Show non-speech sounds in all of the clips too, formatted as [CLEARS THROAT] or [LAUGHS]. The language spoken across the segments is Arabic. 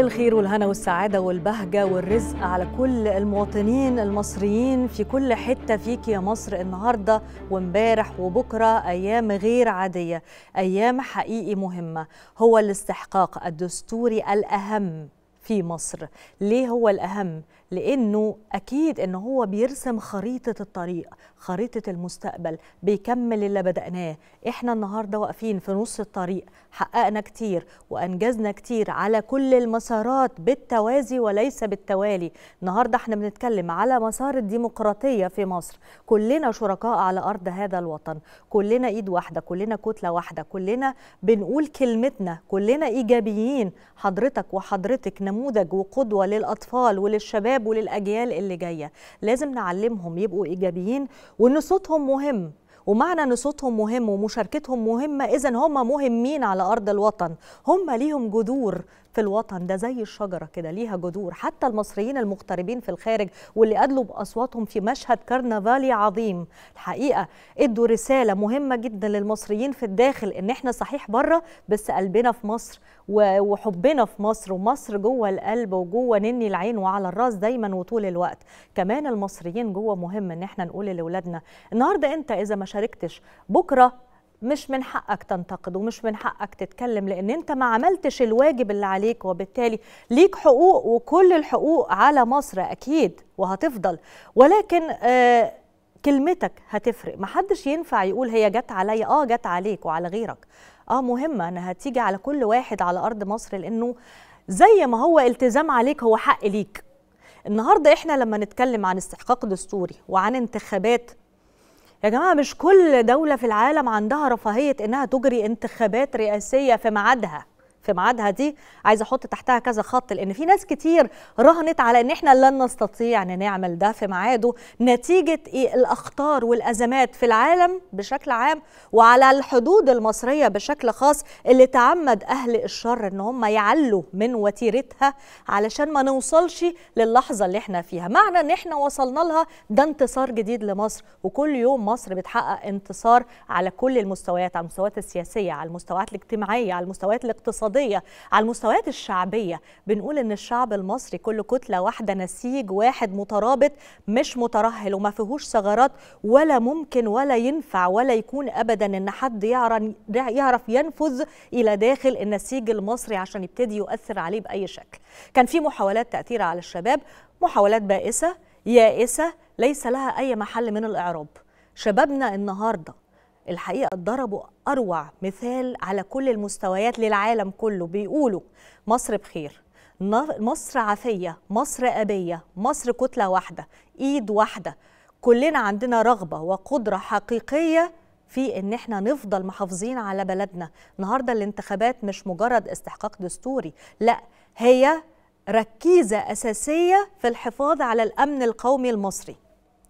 الخير والهنا والسعادة والبهجة والرزق على كل المواطنين المصريين في كل حتة فيك يا مصر النهاردة وامبارح وبكرة أيام غير عادية أيام حقيقي مهمة هو الاستحقاق الدستوري الأهم في مصر ليه هو الأهم؟ لانه اكيد ان هو بيرسم خريطه الطريق خريطه المستقبل بيكمل اللي بداناه احنا النهارده واقفين في نص الطريق حققنا كتير وانجزنا كتير على كل المسارات بالتوازي وليس بالتوالي النهارده احنا بنتكلم على مسار الديمقراطيه في مصر كلنا شركاء على ارض هذا الوطن كلنا ايد واحده كلنا كتله واحده كلنا بنقول كلمتنا كلنا ايجابيين حضرتك وحضرتك نموذج وقدوه للاطفال وللشباب للشباب وللأجيال اللي جاية لازم نعلمهم يبقوا إيجابيين وإن صوتهم مهم ومعنى ان صوتهم مهم ومشاركتهم مهمه اذا هم مهمين على ارض الوطن هم ليهم جذور في الوطن ده زي الشجره كده ليها جذور حتى المصريين المغتربين في الخارج واللي ادلوا باصواتهم في مشهد كرنفالي عظيم الحقيقه ادوا رساله مهمه جدا للمصريين في الداخل ان احنا صحيح بره بس قلبنا في مصر وحبنا في مصر ومصر جوه القلب وجوه نني العين وعلى الراس دايما وطول الوقت كمان المصريين جوه مهم ان احنا نقول لاولادنا النهارده انت اذا ما شاركتش بكره مش من حقك تنتقد ومش من حقك تتكلم لان انت ما عملتش الواجب اللي عليك وبالتالي ليك حقوق وكل الحقوق على مصر اكيد وهتفضل ولكن آه كلمتك هتفرق محدش ينفع يقول هي جت عليا اه جت عليك وعلى غيرك اه مهمه انها تيجي على كل واحد على ارض مصر لانه زي ما هو التزام عليك هو حق ليك النهارده احنا لما نتكلم عن استحقاق دستوري وعن انتخابات يا جماعة مش كل دولة في العالم عندها رفاهية إنها تجري انتخابات رئاسية في ميعادها في ميعادها دي عايزه احط تحتها كذا خط لان في ناس كتير راهنت على ان احنا لن نستطيع ان نعمل ده في ميعاده نتيجه إيه الاخطار والازمات في العالم بشكل عام وعلى الحدود المصريه بشكل خاص اللي تعمد اهل الشر ان هم يعلوا من وتيرتها علشان ما نوصلش للحظه اللي احنا فيها معنى ان احنا وصلنا لها ده انتصار جديد لمصر وكل يوم مصر بتحقق انتصار على كل المستويات على المستويات السياسيه على المستويات الاجتماعيه على المستويات الاقتصاديه الاقتصاديه على المستويات الشعبية بنقول إن الشعب المصري كله كتلة واحدة نسيج واحد مترابط مش مترهل وما فيهوش ثغرات ولا ممكن ولا ينفع ولا يكون أبدا إن حد يعرف ينفذ إلى داخل النسيج المصري عشان يبتدي يؤثر عليه بأي شكل كان في محاولات تأثير على الشباب محاولات بائسة يائسة ليس لها أي محل من الإعراب شبابنا النهارده الحقيقة ضربوا أروع مثال على كل المستويات للعالم كله بيقولوا مصر بخير مصر عافية مصر أبية مصر كتلة واحدة إيد واحدة كلنا عندنا رغبة وقدرة حقيقية في ان احنا نفضل محافظين على بلدنا النهارده الانتخابات مش مجرد استحقاق دستوري لا هي ركيزه اساسيه في الحفاظ على الامن القومي المصري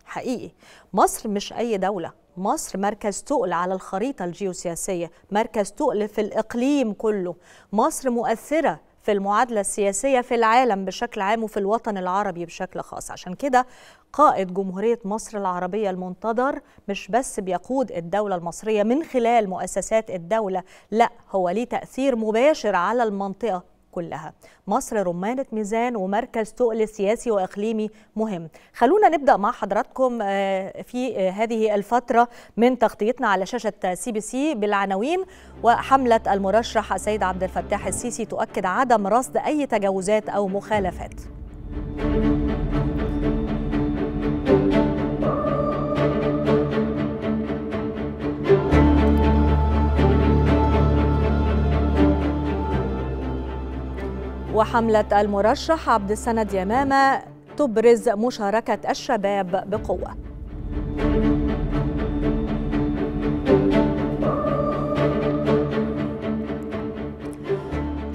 حقيقي مصر مش اي دوله مصر مركز تقل على الخريطة الجيوسياسية مركز تقل في الإقليم كله مصر مؤثرة في المعادلة السياسية في العالم بشكل عام وفي الوطن العربي بشكل خاص عشان كده قائد جمهورية مصر العربية المنتظر مش بس بيقود الدولة المصرية من خلال مؤسسات الدولة لا هو ليه تأثير مباشر على المنطقة كلها مصر رمانة ميزان ومركز تقل سياسي وإقليمي مهم خلونا نبدأ مع حضراتكم آه، في آه، هذه الفترة من تغطيتنا على شاشة سي بي سي بالعناوين وحملة المرشح السيد عبد الفتاح السيسي تؤكد عدم رصد أي تجاوزات أو مخالفات وحملة المرشح عبد السند يمامة تبرز مشاركة الشباب بقوة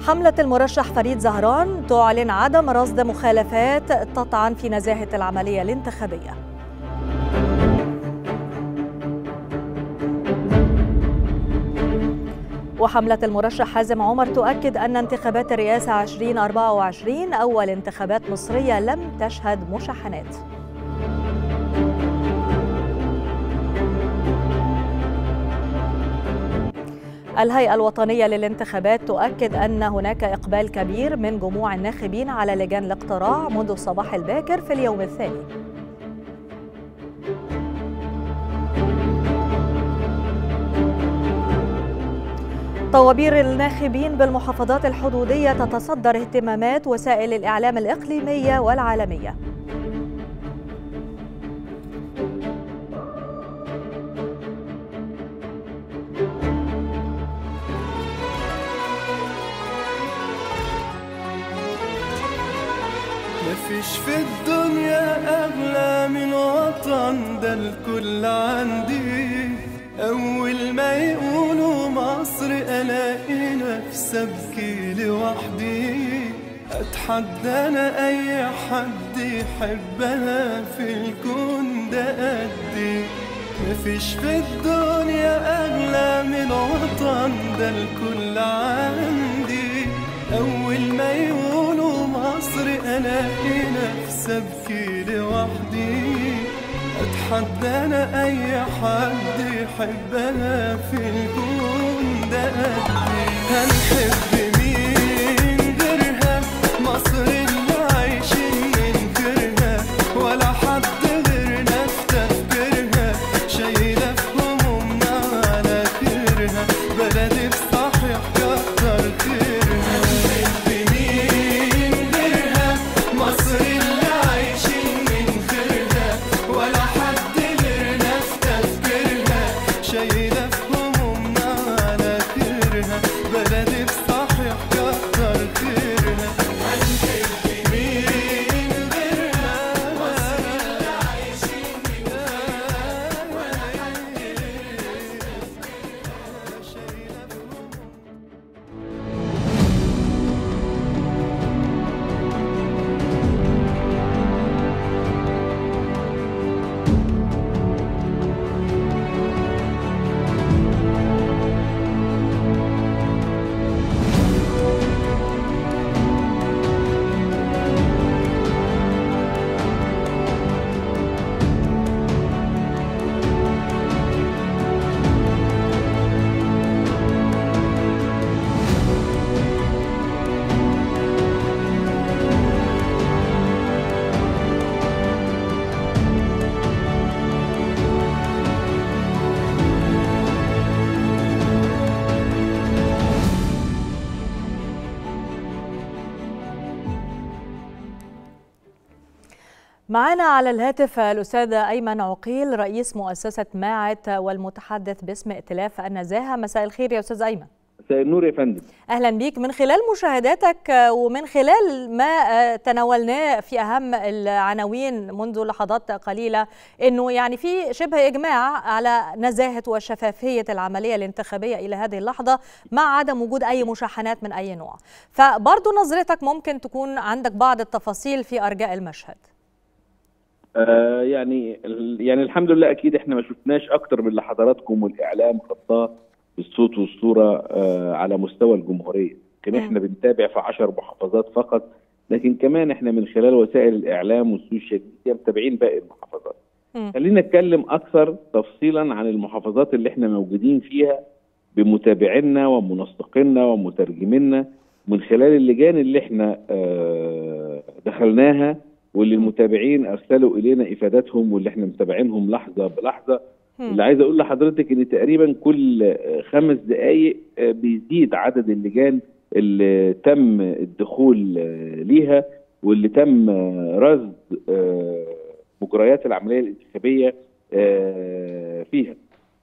حملة المرشح فريد زهران تعلن عدم رصد مخالفات تطعن في نزاهة العملية الانتخابية وحملة المرشح حازم عمر تؤكد أن انتخابات الرئاسة 2024 أول انتخابات مصرية لم تشهد مشاحنات الهيئة الوطنية للانتخابات تؤكد أن هناك إقبال كبير من جموع الناخبين على لجان الاقتراع منذ الصباح الباكر في اليوم الثاني طوابير الناخبين بالمحافظات الحدودية تتصدر اهتمامات وسائل الإعلام الإقليمية والعالمية مفيش في الدنيا أغلى من وطن ده الكل عندي أول ما يقولوا مصر ألاقي نفسي أبكي لوحدي أتحدى أنا أي حد يحبها في الكون ده قدي مفيش في الدنيا أغلى من وطن ده الكل عندي أول ما يقولوا مصر ألاقي نفسي أبكي لوحدي اتحدى انا اي حد يحبنا في الكون ده هنحب معنا على الهاتف الأستاذ أيمن عقيل رئيس مؤسسة ماعت والمتحدث باسم ائتلاف النزاهة مساء الخير يا أستاذ أيمن مساء النور يا فندم أهلا بيك من خلال مشاهداتك ومن خلال ما آه، تناولناه في أهم العناوين منذ لحظات قليلة أنه يعني في شبه إجماع على نزاهة وشفافية العملية الانتخابية إلى هذه اللحظة مع عدم وجود أي مشاحنات من أي نوع فبرضو نظرتك ممكن تكون عندك بعض التفاصيل في أرجاء المشهد آه، يعني يعني الحمد لله اكيد احنا ما شفناش اكتر من اللي حضراتكم والاعلام خطاه بالصوت والصوره آه على مستوى الجمهوريه كان احنا بنتابع في 10 محافظات فقط لكن كمان احنا من خلال وسائل الاعلام والسوشيال ميديا متابعين باقي المحافظات خلينا نتكلم اكثر تفصيلا عن المحافظات اللي احنا موجودين فيها بمتابعينا ومنسقينا ومترجمينا من خلال اللجان اللي احنا آه، دخلناها واللي المتابعين ارسلوا الينا افاداتهم واللي احنا متابعينهم لحظه بلحظه اللي عايز اقول لحضرتك ان تقريبا كل خمس دقائق بيزيد عدد اللجان اللي تم الدخول ليها واللي تم رصد آه، مجريات العمليه الانتخابيه آه، فيها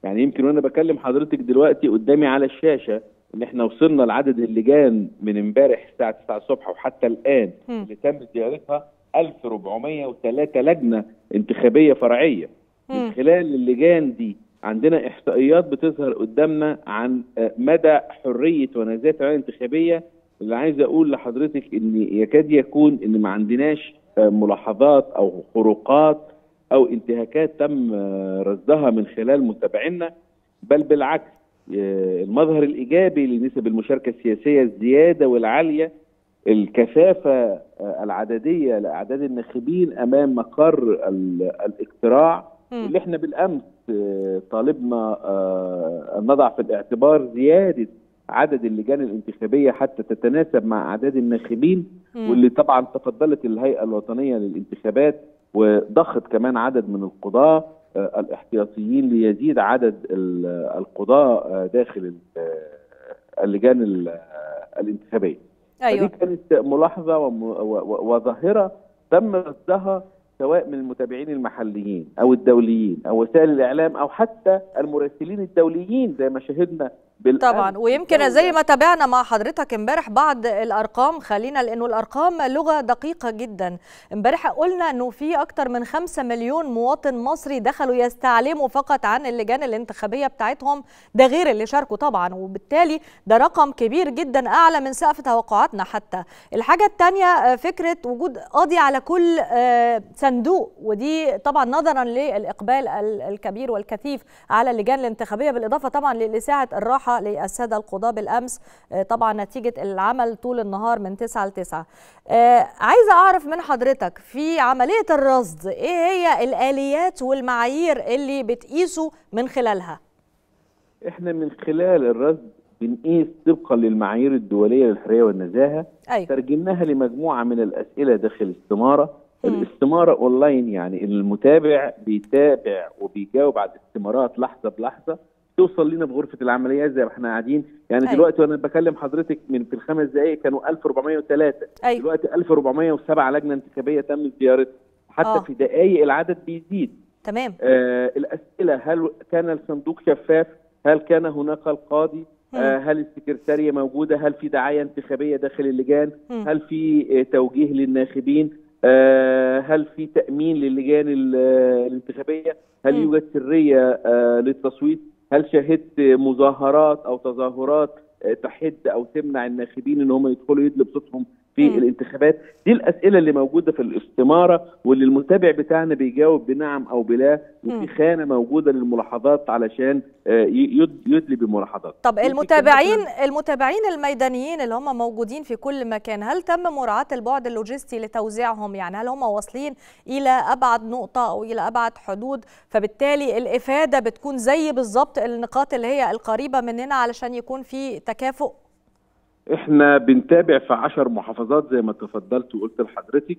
يعني يمكن وانا بكلم حضرتك دلوقتي قدامي على الشاشه ان احنا وصلنا لعدد اللجان من امبارح الساعه 9 الصبح وحتى الان اللي تم زيارتها 1403 لجنه انتخابيه فرعيه من خلال اللجان دي عندنا احصائيات بتظهر قدامنا عن آه، مدى حريه ونزاهه العمليه الانتخابيه اللي عايز اقول لحضرتك ان يكاد يكون ان ما عندناش آه، ملاحظات او خروقات او انتهاكات تم آه، رصدها من خلال متابعينا بل بالعكس المظهر الايجابي لنسب المشاركه السياسيه الزياده والعاليه الكثافة آه، العددية لأعداد الناخبين أمام مقر الاقتراع اللي احنا بالأمس آه، طالبنا أن آه، نضع في الاعتبار زيادة عدد اللجان الانتخابية حتى تتناسب مع أعداد الناخبين واللي طبعا تفضلت الهيئة الوطنية للانتخابات وضخت كمان عدد من القضاة الاحتياطيين ليزيد عدد القضاة داخل اللجان الانتخابية أيوة. دي كانت ملاحظه وظاهره تم رصدها سواء من المتابعين المحليين او الدوليين او وسائل الاعلام او حتى المراسلين الدوليين زي ما شاهدنا طبعا ويمكن زي يعني. ما تابعنا مع حضرتك امبارح بعض الارقام خلينا لانه الارقام لغه دقيقه جدا امبارح قلنا انه في اكثر من 5 مليون مواطن مصري دخلوا يستعلموا فقط عن اللجان الانتخابيه بتاعتهم ده غير اللي شاركوا طبعا وبالتالي ده رقم كبير جدا اعلى من سقف توقعاتنا حتى الحاجه الثانيه آه، فكره وجود قاضي على كل آه، صندوق ودي طبعا نظرا للاقبال الكبير والكثيف على اللجان الانتخابيه بالاضافه طبعا لساعه الراحه للسادة القضاة بالأمس آه، طبعا نتيجة العمل طول النهار من 9 ل 9 آه، عايزة أعرف من حضرتك في عملية الرصد إيه هي الآليات والمعايير اللي بتقيسوا من خلالها؟ إحنا من خلال الرصد بنقيس طبقا للمعايير الدولية للحرية والنزاهة أيوة. ترجمناها لمجموعة من الأسئلة داخل الاستمارة الاستمارة اونلاين يعني المتابع بيتابع وبيجاوب على الاستمارات لحظة بلحظة توصل لنا بغرفه العمليات زي ما احنا قاعدين يعني أي. أيوة. دلوقتي وانا بكلم حضرتك من في الخمس دقائق كانوا 1403 أي. أيوة. دلوقتي 1407 لجنه انتخابيه تم زيارتها حتى أوه. في دقائق العدد بيزيد تمام آه الاسئله هل كان الصندوق شفاف هل كان هناك القاضي آه هل السكرتاريه موجوده هل في دعايه انتخابيه داخل اللجان م. هل في آه، توجيه للناخبين آه هل في تامين للجان آه، الانتخابيه هل م. يوجد سريه آه، للتصويت هل شهدت مظاهرات او تظاهرات تحد او تمنع الناخبين ان هم يدخلوا يدلوا بصوتهم في مم. الانتخابات دي الاسئله اللي موجوده في الاستماره واللي المتابع بتاعنا بيجاوب بنعم او بلا وفي خانه موجوده للملاحظات علشان آه، يدلي بملاحظات طب المتابعين المتابعين الميدانيين اللي هم موجودين في كل مكان هل تم مراعاه البعد اللوجستي لتوزيعهم يعني هل هم واصلين الى ابعد نقطه او الى ابعد حدود فبالتالي الافاده بتكون زي بالظبط النقاط اللي هي القريبه مننا علشان يكون في تكافؤ احنا بنتابع في 10 محافظات زي ما تفضلت وقلت لحضرتك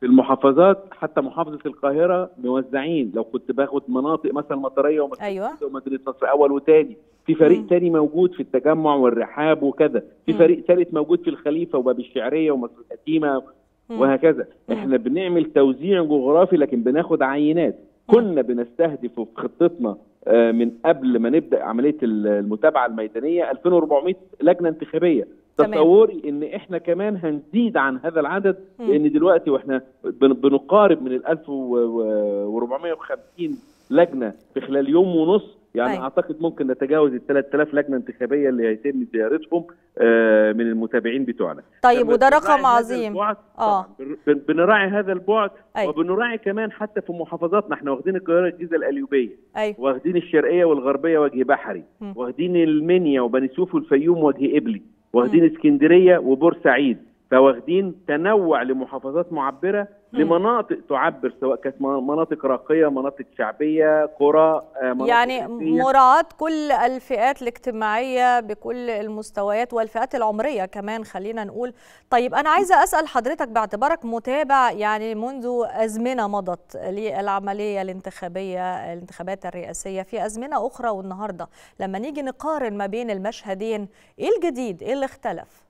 في المحافظات حتى محافظه القاهره موزعين لو كنت باخد مناطق مثلا مطريه ومدينه أيوة. ومدينه نصر اول وتاني في فريق ثاني تاني موجود في التجمع والرحاب وكذا في فريق ثالث موجود في الخليفه وباب الشعريه ومصر القديمه وهكذا مم. احنا بنعمل توزيع جغرافي لكن بناخد عينات كنا بنستهدف في خطتنا آه، من قبل ما نبدا عمليه المتابعه الميدانيه 2400 لجنه انتخابيه تصوري ان احنا كمان هنزيد عن هذا العدد مم. لان دلوقتي واحنا بنقارب من ال 1450 لجنه في خلال يوم ونص يعني أي. أيوة. اعتقد ممكن نتجاوز ال 3000 لجنه انتخابيه اللي هيتم زيارتهم آه، من المتابعين بتوعنا. طيب وده رقم عظيم. اه بنراعي هذا البعد أي. أيوة. وبنراعي كمان حتى في محافظاتنا احنا واخدين القاهره الجيزه الاليوبيه ايوه واخدين الشرقيه والغربيه وجه بحري م. واخدين المنيا وبني سوف والفيوم وجه ابلي واخدين اسكندريه وبورسعيد فواخدين تنوع لمحافظات معبره لمناطق تعبر سواء كانت مناطق راقيه، مناطق شعبيه، قرى آه، مناطق يعني مراعاه كل الفئات الاجتماعيه بكل المستويات والفئات العمريه كمان خلينا نقول، طيب انا عايزه اسال حضرتك باعتبارك متابع يعني منذ ازمنه مضت للعمليه الانتخابيه الانتخابات الرئاسيه في ازمنه اخرى والنهارده لما نيجي نقارن ما بين المشهدين ايه الجديد؟ ايه اللي اختلف؟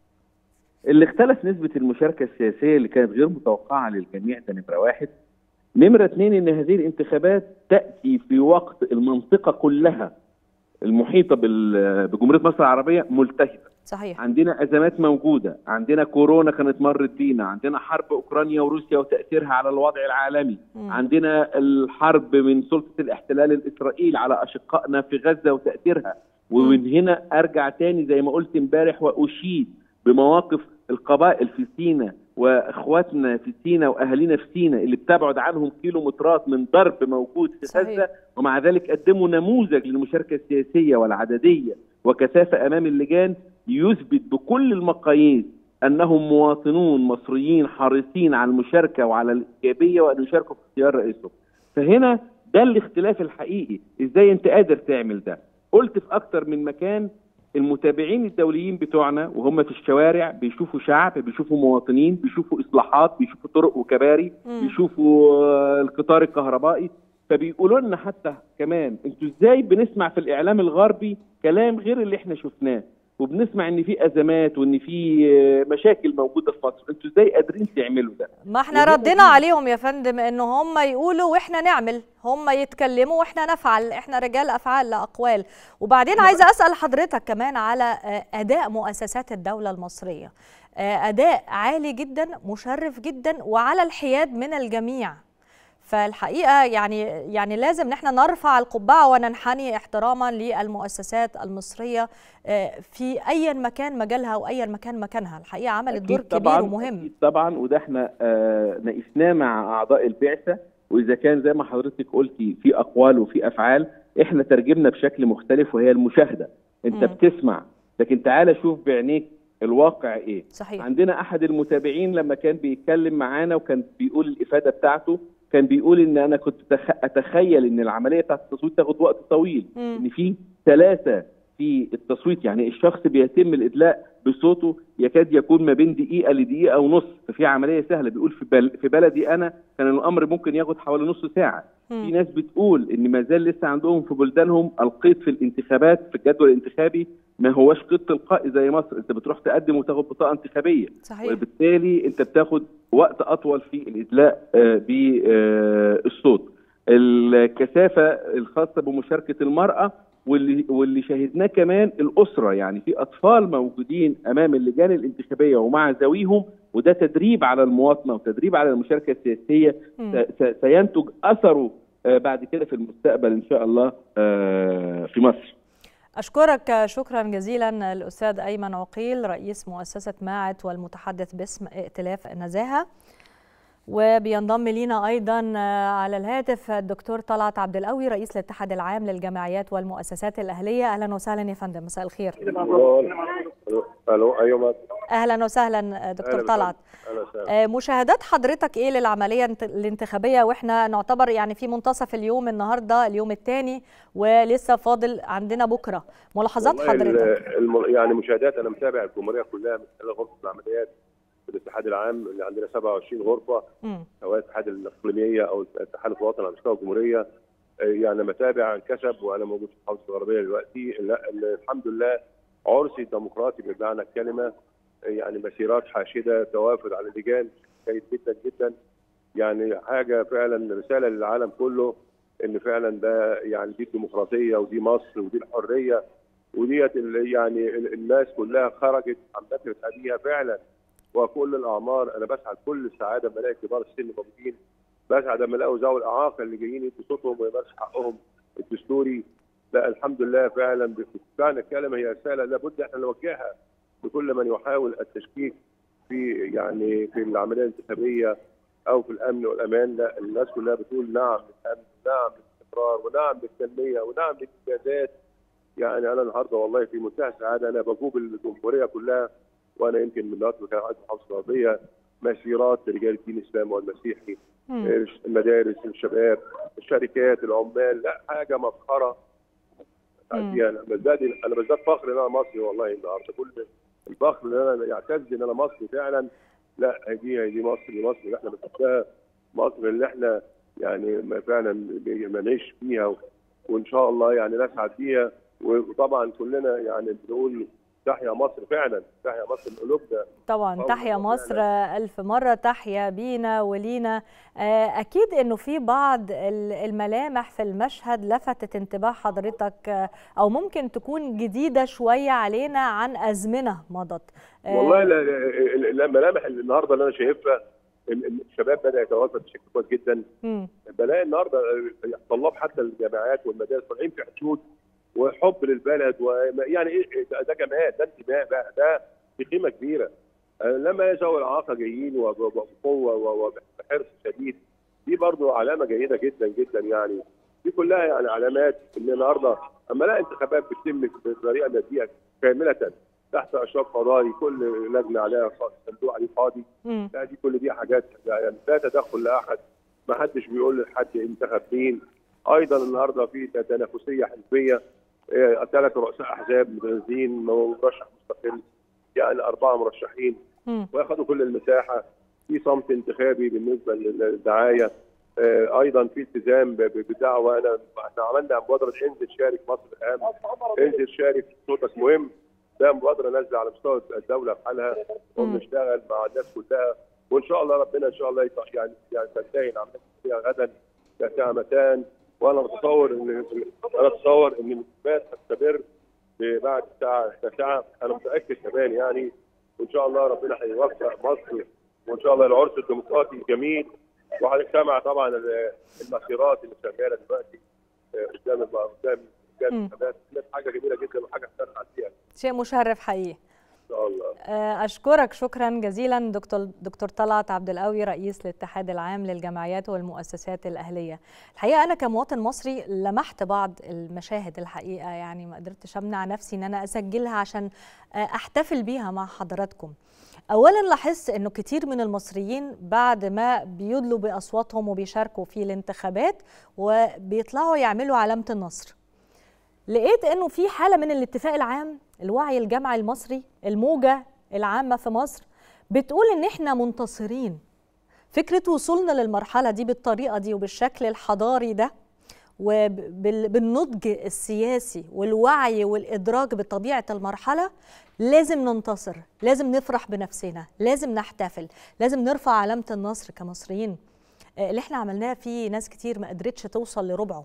اللي اختلف نسبة المشاركة السياسية اللي كانت غير متوقعة للجميع ده نمرة واحد نمرة اثنين ان هذه الانتخابات تأتي في وقت المنطقة كلها المحيطة بجمهورية مصر العربية ملتهبة صحيح عندنا أزمات موجودة عندنا كورونا كانت مرت بينا عندنا حرب أوكرانيا وروسيا وتأثيرها على الوضع العالمي م. عندنا الحرب من سلطة الاحتلال الإسرائيلي على أشقائنا في غزة وتأثيرها ومن هنا أرجع تاني زي ما قلت امبارح وأشيد بمواقف القبائل في سينا واخواتنا في سينا واهالينا في سينا اللي بتبعد عنهم كيلومترات من ضرب موجود في غزه ومع ذلك قدموا نموذج للمشاركه السياسيه والعدديه وكثافه امام اللجان يثبت بكل المقاييس انهم مواطنون مصريين حريصين على المشاركه وعلى الايجابيه وان يشاركوا في اختيار رئيسهم. فهنا ده الاختلاف الحقيقي، ازاي انت قادر تعمل ده؟ قلت في اكتر من مكان المتابعين الدوليين بتوعنا وهم في الشوارع بيشوفوا شعب بيشوفوا مواطنين بيشوفوا اصلاحات بيشوفوا طرق وكباري مم. بيشوفوا آه، القطار الكهربائي فبيقولوا لنا حتى كمان انتوا ازاي بنسمع في الاعلام الغربي كلام غير اللي احنا شفناه وبنسمع ان في ازمات وان في آه، مشاكل موجوده في مصر انتوا ازاي قادرين تعملوا ده ما احنا ردينا عليهم يا فندم ان هم يقولوا واحنا نعمل هم يتكلموا واحنا نفعل احنا رجال افعال لا اقوال وبعدين نعم. عايزه اسال حضرتك كمان على آه، اداء مؤسسات الدوله المصريه آه، اداء عالي جدا مشرف جدا وعلى الحياد من الجميع فالحقيقه يعني يعني لازم نحن نرفع القبعه وننحني احتراما للمؤسسات المصريه آه، في اي مكان مجالها واي مكان مكانها الحقيقه عملت دور كبير ومهم طبعا وده احنا آه، ناقشناه مع اعضاء البعثه واذا كان زي ما حضرتك قلتي في اقوال وفي افعال احنا ترجمنا بشكل مختلف وهي المشاهده انت م. بتسمع لكن تعالى شوف بعينيك الواقع ايه صحيح. عندنا احد المتابعين لما كان بيتكلم معانا وكان بيقول الافاده بتاعته كان بيقول ان انا كنت اتخيل ان العمليه بتاعت التصويت تاخد وقت طويل ان في ثلاثه في التصويت يعني الشخص بيتم الادلاء بصوته يكاد يكون ما بين دقيقه لدقيقه ونص ففي عمليه سهله بيقول في, بل في بلدي انا كان الامر ممكن ياخد حوالي نص ساعه م. في ناس بتقول ان ما زال لسه عندهم في بلدانهم القيد في الانتخابات في الجدول الانتخابي ما هوش قيد تلقائي زي مصر انت بتروح تقدم وتاخد بطاقه انتخابيه صحيح. وبالتالي انت بتاخد وقت اطول في الادلاء آه، بالصوت الكثافه الخاصه بمشاركه المراه واللي واللي شاهدناه كمان الاسره يعني في اطفال موجودين امام اللجان الانتخابيه ومع ذويهم وده تدريب على المواطنه وتدريب على المشاركه السياسيه سينتج اثره آه، بعد كده في المستقبل ان شاء الله آه، في مصر أشكرك شكرا جزيلا الأستاذ أيمن عقيل رئيس مؤسسة ماعت والمتحدث باسم ائتلاف النزاهة وبينضم لينا ايضا آه، على الهاتف الدكتور طلعت عبد القوي رئيس الاتحاد العام للجمعيات والمؤسسات الاهليه اهلا وسهلا يا فندم مساء الخير الو ايوه اهلا وسهلا آه، دكتور طلعت آه، مشاهدات حضرتك ايه للعمليه الانتخابيه واحنا نعتبر يعني في منتصف اليوم النهارده اليوم الثاني ولسه فاضل عندنا بكره ملاحظات حضرتك يعني مشاهدات انا متابع الجمهوريه كلها من خلال غرفه العمليات في الاتحاد العام اللي عندنا 27 غرفه سواء الاتحاد الاقليميه او الاتحاد الوطني على مستوى الجمهوريه آه، يعني متابع انكشف وانا موجود في المحافظه الغربيه دلوقتي الحمد لله عرسي ديمقراطي بمعنى الكلمه آه، يعني مسيرات حاشده توافد على اللجان جيد جدا جدا يعني حاجه فعلا رساله للعالم كله ان فعلا ده يعني دي الديمقراطيه ودي مصر ودي الحريه وديت يعني الناس كلها خرجت عم تفرح بيها فعلا وكل الاعمار انا بسعد كل السعاده لما الاقي كبار السن موجودين بسعد لما الاقوا ذوي الاعاقه اللي جايين يدوا صوتهم ويمارسوا حقهم الدستوري لا الحمد لله فعلا فعلا الكلمه هي رساله لابد احنا نوجهها لكل من يحاول التشكيك في يعني في العمليه الانتخابيه او في الامن والامان لا الناس كلها بتقول نعم للامن نعم ونعم للاستقرار ونعم للتنميه ونعم للانجازات يعني انا النهارده والله في منتهى السعاده انا بجوب الجمهوريه كلها وانا يمكن من الوقت كان عندي محافظه رياضيه مسيرات رجال الدين الاسلامي والمسيحي المدارس الشباب الشركات العمال لا حاجه مسخره انا بزداد انا بزداد فخر ان انا مصري والله النهارده كل الفخر ان انا يعتز ان انا مصري فعلا لا هدي هدي مصر مصر اللي احنا بنحبها مصر اللي احنا يعني فعلا بنعيش فيها وان شاء الله يعني نسعد فيها وطبعا كلنا يعني بنقول تحيا مصر فعلا تحيا مصر قلوبنا طبعا تحيا مصر فعلا. الف مره تحيا بينا ولينا آه، اكيد انه في بعض الملامح في المشهد لفتت انتباه حضرتك آه، او ممكن تكون جديده شويه علينا عن ازمنه مضت آه، والله الملامح النهارده اللي انا شايفها الشباب بدا يتواصل بشكل كويس جدا بلاقي النهارده طلاب حتى الجامعات والمدارس طالعين في حشود وحب للبلد ويعني إيه- إيه، ده جمال ده انتماء بقى ده قيمه كبيره آه، لما يجوا العاقه جايين وبقوه وبحرص شديد دي برضو علامه جيده جدا جدا يعني دي كلها يعني علامات ان النهارده اما لا انتخابات بتتم بطريقه ماديه كامله تحت اشراف قضائي كل لجنه عليها صندوق عليه قاضي لا دي كل دي حاجات يعني لا تدخل لاحد ما حدش بيقول لحد انتخب مين ايضا النهارده في تنافسيه حزبيه ثلاث إيه، رؤساء احزاب متميزين مرشح مستقل يعني اربعه مرشحين واخذوا كل المساحه في صمت انتخابي بالنسبه للدعايه إيه، ايضا في التزام بدعوه انا احنا عملنا مبادره انزل شارك مصر الان انزل شارك صوتك مهم ده مبادره نازله على مستوى الدوله بحالها وبنشتغل مع الناس كلها وان شاء الله ربنا ان شاء الله يعني يعني تنتهي العمليه غدا تحتها متان وانا بتصور ان انا بتصور ان الانتخابات هتستمر بعد الساعه 9 انا متاكد كمان يعني وان شاء الله ربنا هيوفق مصر وان شاء الله العرس الديمقراطي الجميل وهنجتمع طبعا المسيرات اللي شغاله دلوقتي آه، قدام قدام الانتخابات حاجه جميله جدا وحاجه احتفل فيها شيء مشرف حقيقي شاء الله آه، اشكرك شكرا جزيلا دكتور دكتور طلعت عبد القوي رئيس الاتحاد العام للجمعيات والمؤسسات الاهليه الحقيقه انا كمواطن مصري لمحت بعض المشاهد الحقيقه يعني ما قدرتش امنع نفسي ان انا اسجلها عشان آه، احتفل بيها مع حضراتكم اولا لاحظت انه كتير من المصريين بعد ما بيدلوا باصواتهم وبيشاركوا في الانتخابات وبيطلعوا يعملوا علامه النصر لقيت انه في حاله من الاتفاق العام الوعي الجمعي المصري الموجة العامة في مصر بتقول إن إحنا منتصرين فكرة وصولنا للمرحلة دي بالطريقة دي وبالشكل الحضاري ده وبالنضج السياسي والوعي والإدراك بطبيعة المرحلة لازم ننتصر لازم نفرح بنفسنا لازم نحتفل لازم نرفع علامة النصر كمصريين آه، اللي احنا عملناه فيه ناس كتير ما قدرتش توصل لربعه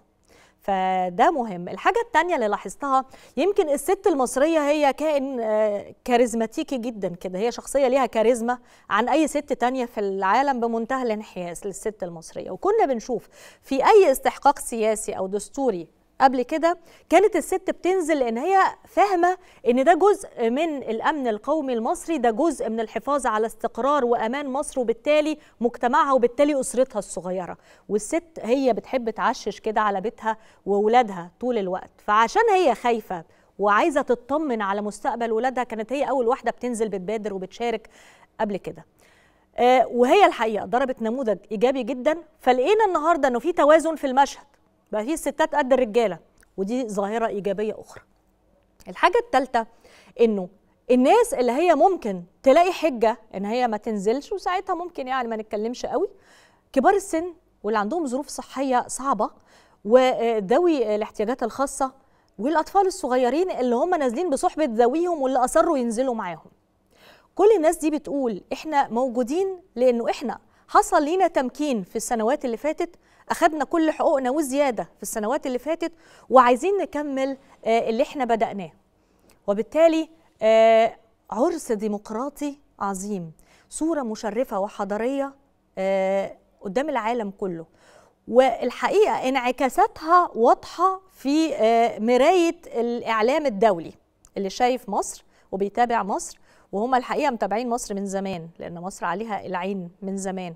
فده مهم الحاجة التانية اللي لاحظتها يمكن الست المصرية هي كائن آه، كاريزماتيكي جدا كده هي شخصية ليها كاريزما عن أي ست تانية في العالم بمنتهى الانحياز للست المصرية وكنا بنشوف في أي استحقاق سياسي أو دستوري قبل كده كانت الست بتنزل لان هي فاهمه ان ده جزء من الامن القومي المصري ده جزء من الحفاظ على استقرار وامان مصر وبالتالي مجتمعها وبالتالي اسرتها الصغيره والست هي بتحب تعشش كده على بيتها واولادها طول الوقت فعشان هي خايفه وعايزه تطمن على مستقبل ولادها كانت هي اول واحده بتنزل بتبادر وبتشارك قبل كده آه، وهي الحقيقه ضربت نموذج ايجابي جدا فلقينا النهارده انه في توازن في المشهد بقى في الستات قد الرجاله ودي ظاهره ايجابيه اخرى الحاجه الثالثه انه الناس اللي هي ممكن تلاقي حجه ان هي ما تنزلش وساعتها ممكن يعني ما نتكلمش قوي كبار السن واللي عندهم ظروف صحيه صعبه وذوي الاحتياجات الخاصه والاطفال الصغيرين اللي هم نازلين بصحبه ذويهم واللي اصروا ينزلوا معاهم كل الناس دي بتقول احنا موجودين لانه احنا حصل لينا تمكين في السنوات اللي فاتت اخذنا كل حقوقنا وزياده في السنوات اللي فاتت وعايزين نكمل آه، اللي احنا بدأناه وبالتالي آه، عرس ديمقراطي عظيم صورة مشرفة وحضارية آه، قدام العالم كله والحقيقة انعكاساتها واضحة في مراية الإعلام الدولي اللي شايف مصر وبيتابع مصر وهم الحقيقة متابعين مصر من زمان لأن مصر عليها العين من زمان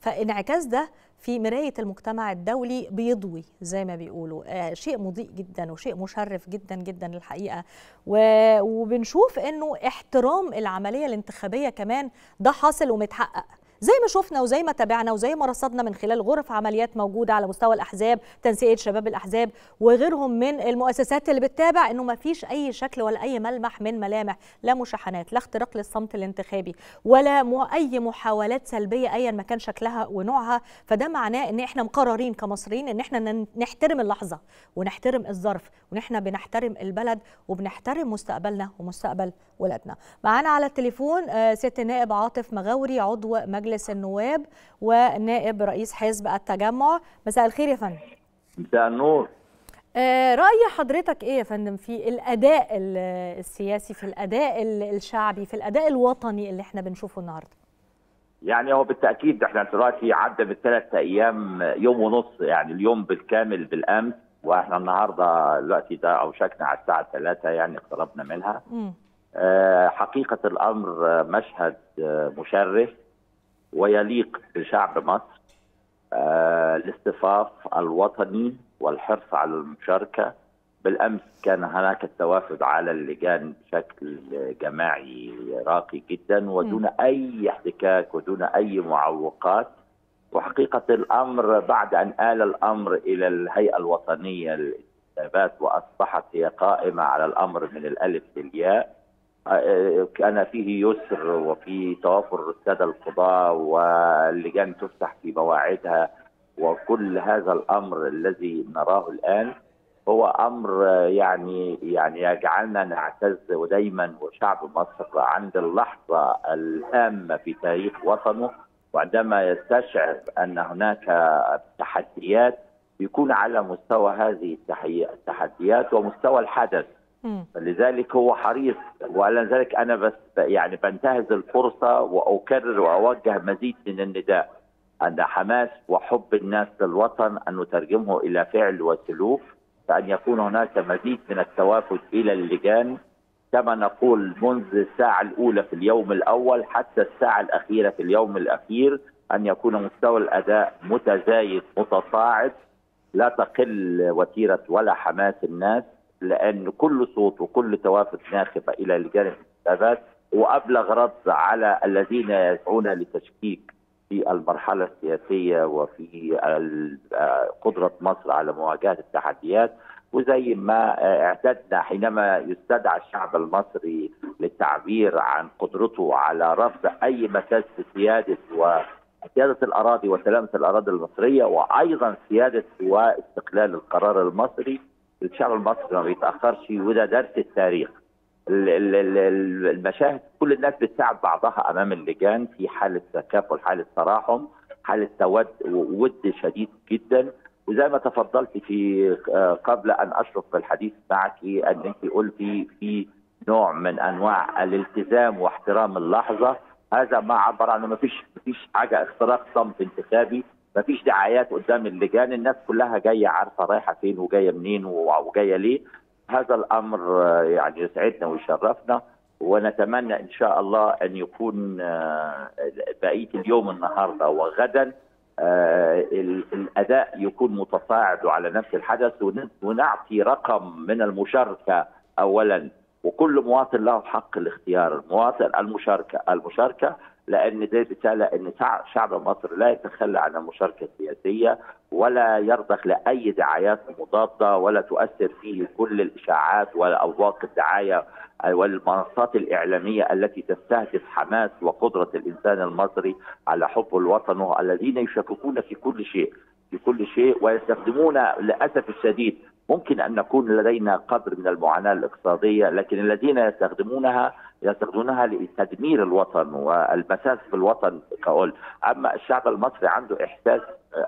فانعكاس ده في مراية المجتمع الدولي بيضوي زي ما بيقولوا آه شيء مضيء جدا وشيء مشرف جدا جدا الحقيقة وبنشوف أنه احترام العملية الانتخابية كمان ده حاصل ومتحقق زي ما شفنا وزي ما تابعنا وزي ما رصدنا من خلال غرف عمليات موجوده على مستوى الاحزاب تنسيق شباب الاحزاب وغيرهم من المؤسسات اللي بتتابع انه ما فيش اي شكل ولا اي ملمح من ملامح لا مشاحنات لا اختراق للصمت الانتخابي ولا اي محاولات سلبيه ايا ما كان شكلها ونوعها فده معناه ان احنا مقررين كمصريين ان احنا نحترم اللحظه ونحترم الظرف احنا بنحترم البلد وبنحترم مستقبلنا ومستقبل ولادنا معانا على التليفون آه، ست النائب عاطف مغاوري عضو مجلس مجلس النواب ونائب رئيس حزب التجمع مساء الخير يا فندم مساء النور آه، رأي حضرتك إيه يا فندم في الأداء السياسي في الأداء الشعبي في الأداء الوطني اللي احنا بنشوفه النهارده؟ يعني هو بالتأكيد احنا دلوقتي عدى بالثلاث أيام يوم ونص يعني اليوم بالكامل بالأمس واحنا النهارده دلوقتي ده أوشكنا على الساعة 3 يعني اقتربنا منها. م. آه، حقيقة الأمر مشهد آه، مشرف ويليق بشعب مصر آه، الاصطفاف الوطني والحرص على المشاركه بالامس كان هناك التوافد على اللجان بشكل جماعي راقي جدا ودون اي احتكاك ودون اي معوقات وحقيقه الامر بعد ان آل الامر الى الهيئه الوطنيه للانتخابات واصبحت هي قائمه على الامر من الالف للياء كان فيه يسر وفي توافر الساده القضاة واللجان تفتح في مواعيدها وكل هذا الامر الذي نراه الان هو امر يعني يعني يجعلنا نعتز ودايما وشعب مصر عند اللحظه الهامه في تاريخ وطنه وعندما يستشعر ان هناك تحديات يكون على مستوى هذه التحديات ومستوى الحدث فلذلك هو حريص وعلى ذلك انا بس يعني بنتهز الفرصه واكرر واوجه مزيد من النداء ان حماس وحب الناس للوطن ان نترجمه الى فعل وسلوك فان يكون هناك مزيد من التوافد الى اللجان كما نقول منذ الساعه الاولى في اليوم الاول حتى الساعه الاخيره في اليوم الاخير ان يكون مستوى الاداء متزايد متصاعد لا تقل وتيره ولا حماس الناس لأن كل صوت وكل توافد ناخبة إلى لجان الانتخابات وأبلغ رد على الذين يدعون لتشكيك في المرحلة السياسية وفي قدرة مصر على مواجهة التحديات وزي ما اعتدنا حينما يستدعى الشعب المصري للتعبير عن قدرته على رفض أي مساس في سيادة و سيادة الأراضي وسلامة الأراضي المصرية وأيضا سيادة واستقلال القرار المصري الشعب المصري ما بيتاخرش وده درس التاريخ المشاهد كل الناس بتساعد بعضها امام اللجان في حاله تكافل حاله تراحم حاله تود ود شديد جدا وزي ما تفضلت في آه، قبل ان اشرف بالحديث معك ان انت قلتي في نوع من انواع الالتزام واحترام اللحظه هذا ما عبر عنه ما فيش ما فيش حاجه اختراق صمت انتخابي ما فيش دعايات قدام اللجان الناس كلها جايه عارفه رايحه فين وجايه منين وجايه ليه هذا الامر آه، يعني يسعدنا ويشرفنا ونتمنى ان شاء الله ان يكون آه، بقيه اليوم النهارده وغدا آه، الاداء يكون متصاعد على نفس الحدث ونعطي رقم من المشاركه اولا وكل مواطن له حق الاختيار المواطن المشاركه المشاركه لان ده رساله ان شعب مصر لا يتخلى عن المشاركه السياسيه ولا يرضخ لاي دعايات مضاده ولا تؤثر فيه كل الاشاعات والاوراق الدعايه والمنصات الاعلاميه التي تستهدف حماس وقدره الانسان المصري على حب لوطنه الذين يشككون في كل شيء في كل شيء ويستخدمون للاسف الشديد ممكن ان نكون لدينا قدر من المعاناه الاقتصاديه لكن الذين يستخدمونها يستخدمونها لتدمير الوطن والمساس في الوطن كقول اما الشعب المصري عنده احساس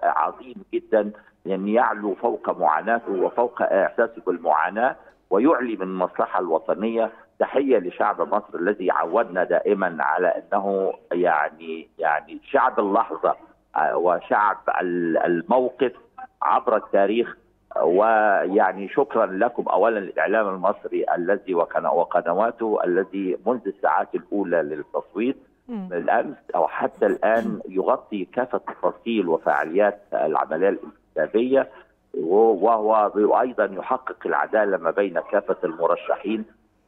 عظيم جدا يعني يعلو فوق معاناته وفوق احساسه بالمعاناه ويعلي من المصلحه الوطنيه تحيه لشعب مصر الذي عودنا دائما على انه يعني يعني شعب اللحظه وشعب الموقف عبر التاريخ ويعني شكرا لكم اولا الاعلام المصري الذي وقنواته الذي منذ الساعات الاولى للتصويت من الامس او حتى الان يغطي كافه تفاصيل وفعاليات العمليه الانتخابيه وهو ايضا يحقق العداله ما بين كافه المرشحين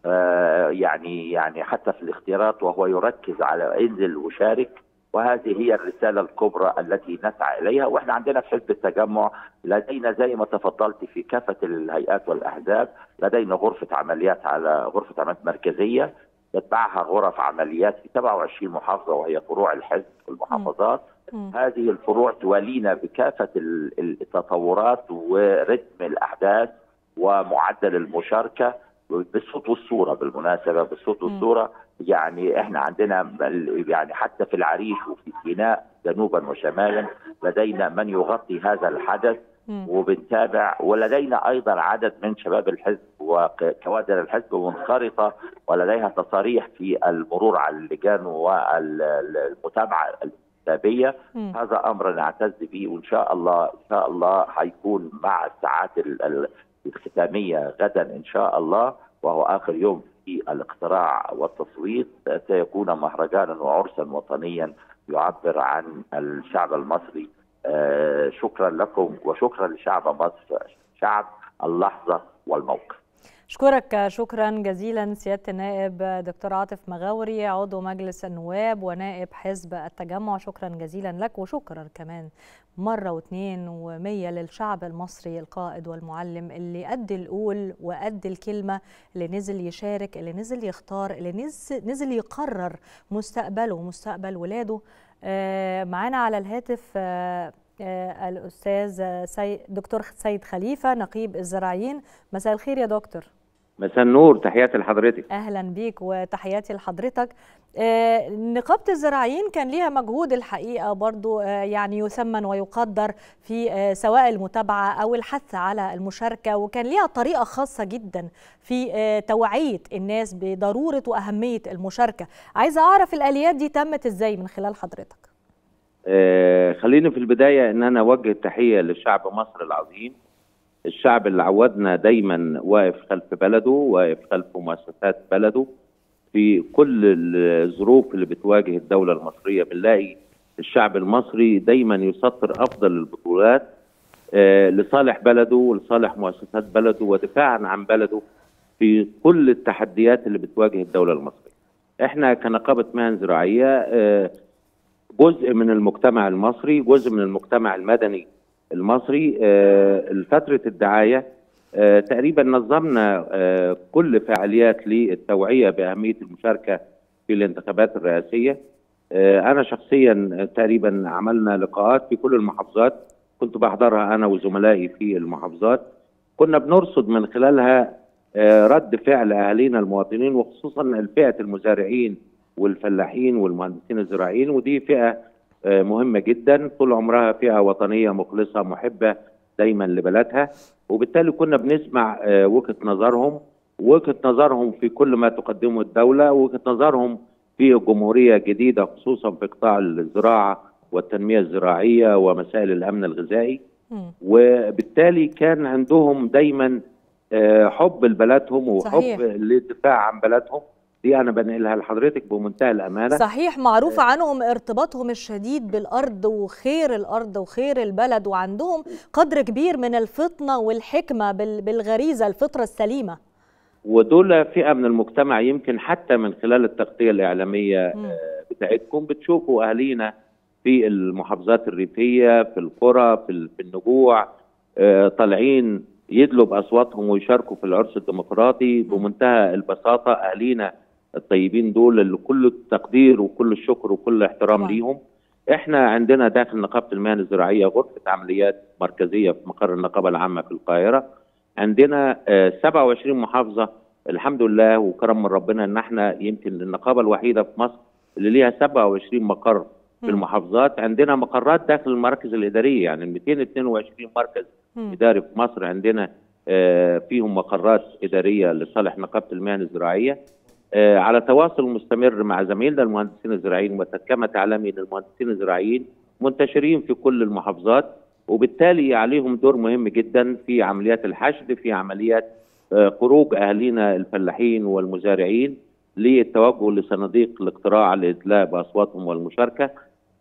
آه، يعني يعني حتى في الاختيارات وهو يركز على انزل وشارك وهذه هي الرساله الكبرى التي نسعى اليها واحنا عندنا في حزب التجمع لدينا زي ما تفضلت في كافه الهيئات والاحزاب لدينا غرفه عمليات على غرفه عمليات مركزيه تتبعها غرف عمليات في 27 محافظه وهي فروع الحزب في المحافظات هذه الفروع توالينا بكافه التطورات ورتم الاحداث ومعدل المشاركه بالصوت والصوره بالمناسبه بالصوت والصوره يعني احنا عندنا يعني حتى في العريش وفي سيناء جنوبا وشمالا لدينا من يغطي هذا الحدث وبنتابع ولدينا ايضا عدد من شباب الحزب وكوادر الحزب منخرطه ولديها تصاريح في المرور على اللجان والمتابعه الانتخابيه هذا امر نعتز به وان شاء الله ان شاء الله هيكون مع الساعات الختاميه غدا ان شاء الله وهو اخر يوم الاقتراع والتصويت سيكون مهرجانا وعرسا وطنيا يعبر عن الشعب المصري آه، شكرا لكم وشكرا لشعب مصر شعب اللحظه والموقف أشكرك شكرا جزيلا سيادة النائب دكتور عاطف مغاوري عضو مجلس النواب ونائب حزب التجمع شكرا جزيلا لك وشكرا كمان مرة واثنين ومية للشعب المصري القائد والمعلم اللي قد القول وقد الكلمة اللي نزل يشارك اللي نزل يختار اللي نزل, نزل يقرر مستقبله ومستقبل ولاده آه معانا على الهاتف آه، آه، الأستاذ سي دكتور سيد خليفة نقيب الزراعيين مساء الخير يا دكتور مساء النور تحياتي لحضرتك اهلا بيك وتحياتي لحضرتك آه، نقابه الزراعيين كان ليها مجهود الحقيقه برضو آه، يعني يثمن ويقدر في آه، سواء المتابعه او الحث على المشاركه وكان ليها طريقه خاصه جدا في توعيه الناس بضروره واهميه المشاركه عايزه اعرف الاليات دي تمت ازاي من خلال حضرتك خليني في البدايه ان انا اوجه تحيه لشعب مصر العظيم الشعب اللي عودنا دايما واقف خلف بلده واقف خلف مؤسسات بلده في كل الظروف اللي بتواجه الدولة المصرية بنلاقي الشعب المصري دايما يسطر أفضل البطولات آه، لصالح بلده ولصالح مؤسسات بلده ودفاعا عن بلده في كل التحديات اللي بتواجه الدولة المصرية احنا كنقابة مهن زراعية آه، جزء من المجتمع المصري جزء من المجتمع المدني المصري آه، لفتره الدعايه آه، تقريبا نظمنا آه، كل فعاليات للتوعيه باهميه المشاركه في الانتخابات الرئاسيه انا شخصيا تقريبا عملنا لقاءات في كل المحافظات كنت بحضرها انا وزملائي في المحافظات كنا بنرصد من خلالها رد فعل اهالينا المواطنين وخصوصا الفئه المزارعين والفلاحين والمهندسين الزراعيين ودي فئه مهمه جدا طول عمرها فيها وطنيه مخلصه محبه دايما لبلدها وبالتالي كنا بنسمع آه، وجهه نظرهم وجهه نظرهم في كل ما تقدمه الدوله وجهه نظرهم في جمهوريه جديده خصوصا في قطاع الزراعه والتنميه الزراعيه ومسائل الامن الغذائي وبالتالي كان عندهم دايما آه، حب لبلدهم وحب للدفاع عن بلدهم دي انا بنقلها لحضرتك بمنتهى الامانه صحيح معروف آه. عنهم ارتباطهم الشديد بالارض وخير الارض وخير البلد وعندهم قدر كبير من الفطنه والحكمه بالغريزه الفطره السليمه ودول فئه من المجتمع يمكن حتى من خلال التغطيه الاعلاميه آه، م. بتاعتكم بتشوفوا اهالينا في المحافظات الريفيه في القرى في النجوع آه، طالعين يدلوا باصواتهم ويشاركوا في العرس الديمقراطي بمنتهى البساطه اهالينا الطيبين دول اللي كل التقدير وكل الشكر وكل الاحترام طبعا. ليهم احنا عندنا داخل نقابه المهن الزراعيه غرفه عمليات مركزيه في مقر النقابه العامه في القاهره عندنا 27 آه، محافظه الحمد لله وكرم من ربنا ان احنا يمكن النقابه الوحيده في مصر اللي ليها 27 مقر في المحافظات عندنا مقرات داخل المراكز الاداريه يعني 222 مركز اداري في مصر عندنا آه، فيهم مقرات اداريه لصالح نقابه المهن الزراعيه آه، على تواصل مستمر مع زميلنا المهندسين الزراعيين ومتكمة عالمي للمهندسين الزراعيين منتشرين في كل المحافظات وبالتالي عليهم دور مهم جدا في عمليات الحشد في عمليات آه، خروج اهالينا الفلاحين والمزارعين للتوجه لصناديق الاقتراع لادلاء باصواتهم والمشاركه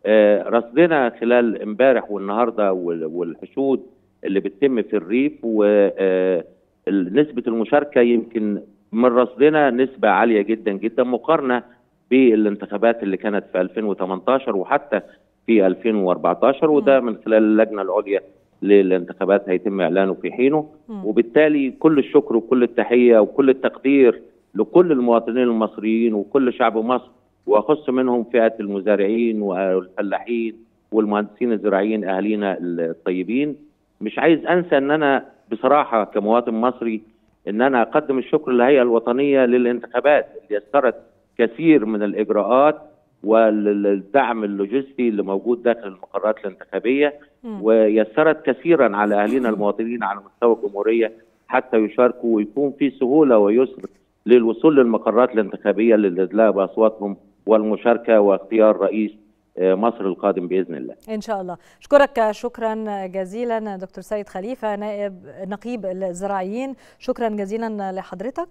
آه، رصدنا خلال امبارح والنهارده والحشود اللي بتتم في الريف ونسبه المشاركه يمكن من رصدنا نسبة عالية جدا جدا مقارنة بالانتخابات اللي كانت في 2018 وحتى في 2014 وده من خلال اللجنة العليا للانتخابات هيتم إعلانه في حينه وبالتالي كل الشكر وكل التحية وكل التقدير لكل المواطنين المصريين وكل شعب مصر واخص منهم فئه المزارعين والفلاحين والمهندسين الزراعيين اهالينا الطيبين مش عايز انسى ان انا بصراحه كمواطن مصري ان انا اقدم الشكر للهيئه الوطنيه للانتخابات اللي يسرت كثير من الاجراءات والدعم اللوجستي اللي موجود داخل المقرات الانتخابيه ويسرت كثيرا على اهالينا المواطنين على مستوى الجمهوريه حتى يشاركوا ويكون في سهوله ويسر للوصول للمقرات الانتخابيه للاذلاء باصواتهم والمشاركه واختيار رئيس مصر القادم باذن الله. ان شاء الله، اشكرك شكرا جزيلا دكتور سيد خليفه نائب نقيب الزراعيين، شكرا جزيلا لحضرتك.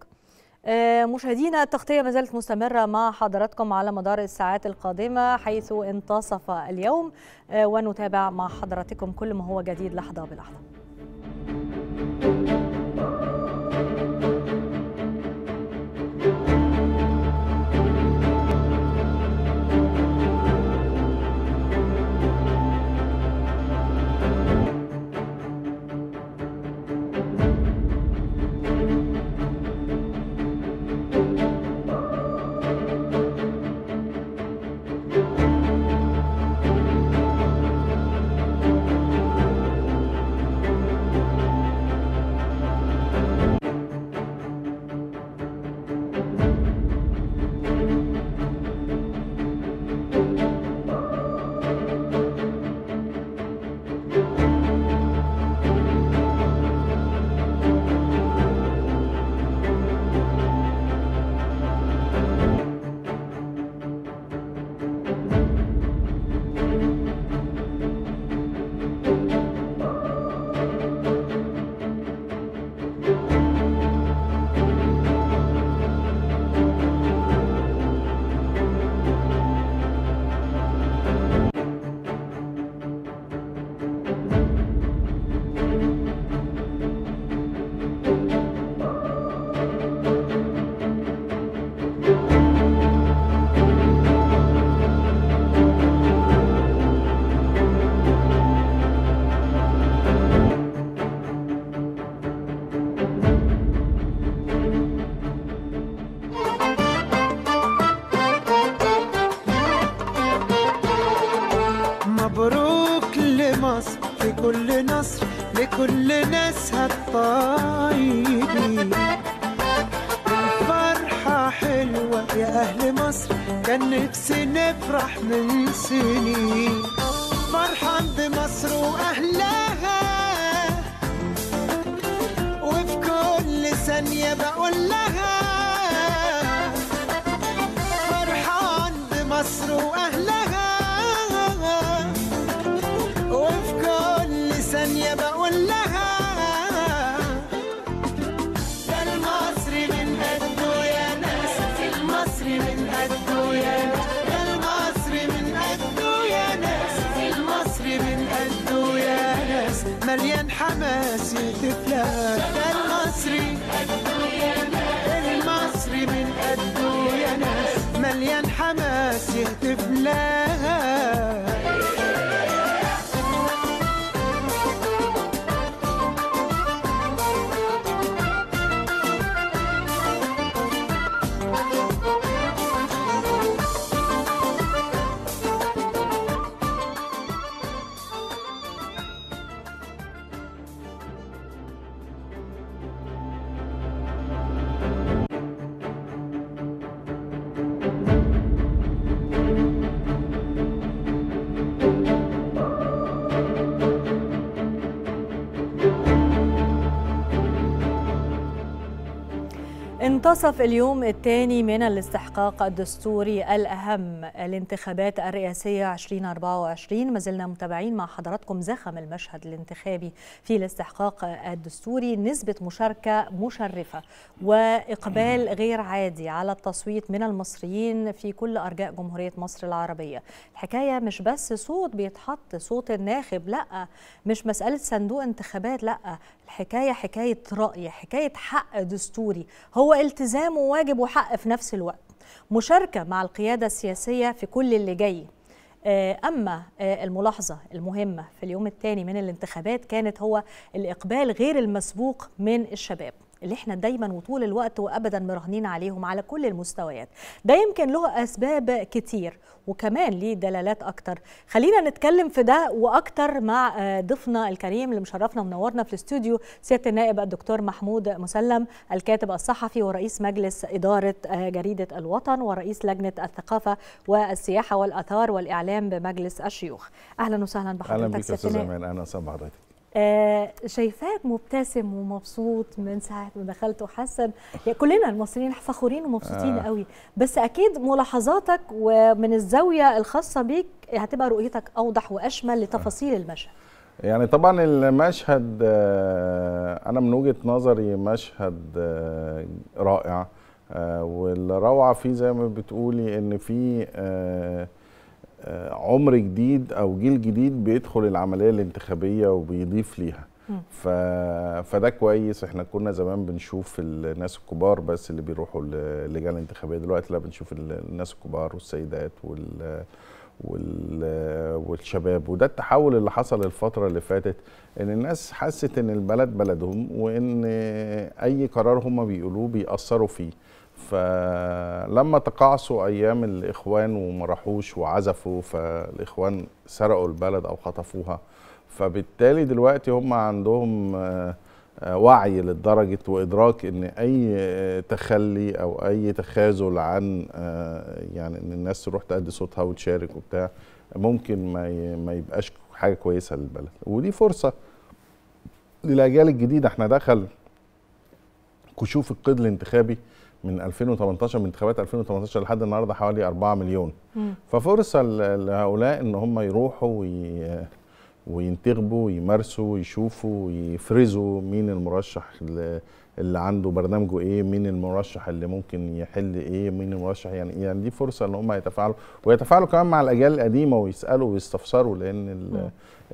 آه، مشاهدينا التغطية ما زالت مستمرة مع حضراتكم على مدار الساعات القادمة حيث انتصف اليوم آه، ونتابع مع حضراتكم كل ما هو جديد لحظة بلحظة لكل نصر لكل ناس هالطايدي الفرحة حلوة يا أهل مصر كان نفسي نفرح من سنين فرحان بمصر وأهلها وفي كل ثانية بقول لها منتصف اليوم الثاني من الاستحقاق الاستحقاق الدستوري الأهم الانتخابات الرئاسية 2024 ما زلنا متابعين مع حضراتكم زخم المشهد الانتخابي في الاستحقاق الدستوري نسبة مشاركة مشرفة وإقبال [CLEARS THROAT] غير عادي على التصويت من المصريين في كل أرجاء جمهورية مصر العربية الحكاية مش بس صوت بيتحط صوت الناخب لا مش مسألة صندوق انتخابات لا الحكاية حكاية رأي حكاية حق دستوري هو التزام وواجب وحق في نفس الوقت مشاركه مع القياده السياسيه في كل اللي جاي آه، أما آه، الملاحظة المهمة في اليوم الثاني من الانتخابات كانت هو الإقبال غير المسبوق من الشباب اللي احنا دايما وطول الوقت وابدا مراهنين عليهم على كل المستويات ده يمكن له اسباب كتير وكمان ليه دلالات اكتر خلينا نتكلم في ده واكتر مع آه، ضيفنا الكريم اللي مشرفنا ومنورنا في الاستوديو سياده النائب الدكتور محمود مسلم الكاتب الصحفي ورئيس مجلس اداره آه، جريده الوطن ورئيس لجنه الثقافه والسياحه والاثار والاعلام بمجلس الشيوخ اهلا وسهلا بحضرتك اهلا بك استاذ انا سامع حضرتك آه، شايفاك مبتسم ومبسوط من ساعه ما دخلت وحسن يعني كلنا المصريين فخورين ومبسوطين آه. قوي بس اكيد ملاحظاتك ومن الزاويه الخاصه بيك هتبقى رؤيتك اوضح واشمل لتفاصيل آه. المشهد يعني طبعا المشهد آه، انا من وجهه نظري مشهد آه، رائع والروعه فيه زي ما بتقولي ان في عمر جديد او جيل جديد بيدخل العمليه الانتخابيه وبيضيف ليها ف... فده كويس احنا كنا زمان بنشوف الناس الكبار بس اللي بيروحوا اللجان الانتخابيه دلوقتي لا بنشوف الناس الكبار والسيدات وال... وال... والشباب وده التحول اللي حصل الفتره اللي فاتت ان الناس حست ان البلد بلدهم وان اي قرار هم بيقولوه بيأثروا فيه فلما تقاعسوا ايام الاخوان وما راحوش وعزفوا فالاخوان سرقوا البلد او خطفوها فبالتالي دلوقتي هم عندهم آه، وعي لدرجه وادراك ان اي تخلي او اي تخاذل عن آه، يعني ان الناس تروح تأدي صوتها وتشارك وبتاع ممكن ما ما يبقاش حاجه كويسه للبلد ودي فرصه للاجيال الجديده احنا دخل كشوف القيد الانتخابي من 2018 من انتخابات 2018 لحد النهارده حوالي 4 مليون مم. ففرصه لهؤلاء ان هم يروحوا وي... وينتخبوا ويمارسوا ويشوفوا ويفرزوا مين المرشح اللي عنده برنامجه ايه مين المرشح اللي ممكن يحل ايه مين المرشح يعني يعني دي فرصه ان هم يتفاعلوا ويتفاعلوا كمان مع الاجيال القديمه ويسالوا ويستفسروا لان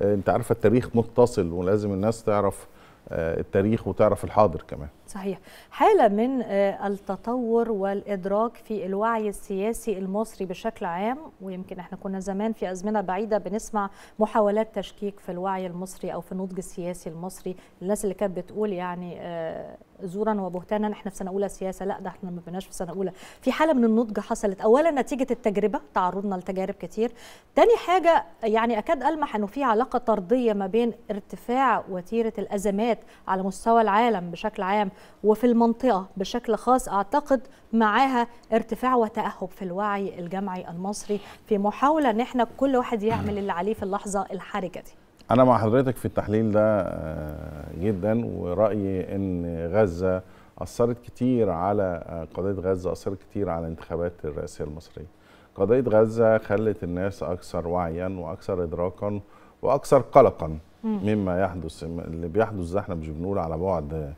انت عارفه التاريخ متصل ولازم الناس تعرف آه، التاريخ وتعرف الحاضر كمان صحيح حالة من آه، التطور والإدراك في الوعي السياسي المصري بشكل عام ويمكن احنا كنا زمان في أزمنة بعيدة بنسمع محاولات تشكيك في الوعي المصري أو في النضج السياسي المصري الناس اللي كانت بتقول يعني آه، زورا وبهتانا احنا في سنة أولى سياسة لا ده احنا ما بناش في سنة أولى في حالة من النضج حصلت أولا نتيجة التجربة تعرضنا لتجارب كتير تاني حاجة يعني أكاد ألمح أنه في علاقة طردية ما بين ارتفاع وتيرة الأزمات على مستوى العالم بشكل عام وفي المنطقة بشكل خاص أعتقد معاها ارتفاع وتأهب في الوعي الجمعي المصري في محاولة أن احنا كل واحد يعمل اللي عليه في اللحظة الحرجة دي أنا مع حضرتك في التحليل ده آه، جدا ورأيي أن غزة أثرت كتير على آه، قضية غزة أثرت كتير على انتخابات الرئاسية المصرية قضية غزة خلت الناس أكثر وعيا وأكثر إدراكا وأكثر قلقا مما يحدث اللي بيحدث ده احنا مش بنقول على بعد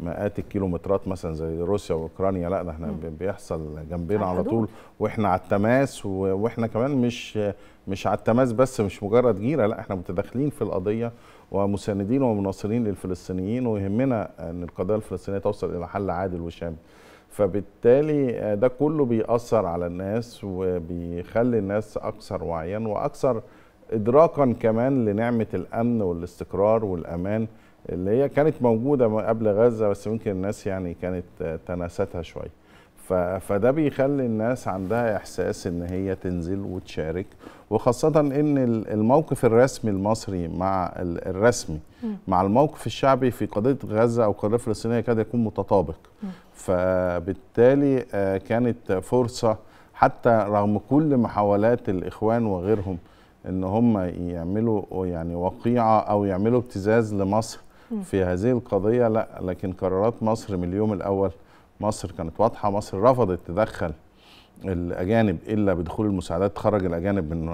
مئات الكيلومترات مثلا زي روسيا واوكرانيا لا ده احنا بيحصل جنبنا على طول واحنا على التماس واحنا كمان مش مش على التماس بس مش مجرد جيره لا احنا متداخلين في القضيه ومساندين ومناصرين للفلسطينيين ويهمنا ان القضيه الفلسطينيه توصل الى حل عادل وشامل فبالتالي ده كله بيأثر على الناس وبيخلي الناس أكثر وعيا وأكثر إدراكا كمان لنعمة الأمن والاستقرار والأمان اللي هي كانت موجوده قبل غزه بس ممكن الناس يعني كانت تناستها شويه فده بيخلي الناس عندها احساس ان هي تنزل وتشارك وخاصه ان الموقف الرسمي المصري مع الرسمي مع الموقف الشعبي في قضيه غزه او القضيه الفلسطينيه كاد يكون متطابق فبالتالي آه، كانت فرصه حتى رغم كل محاولات الاخوان وغيرهم ان هم يعملوا يعني وقيعه او يعملوا ابتزاز لمصر في هذه القضيه لا لكن قرارات مصر من اليوم الاول مصر كانت واضحه مصر رفضت تدخل الاجانب الا بدخول المساعدات خرج الاجانب من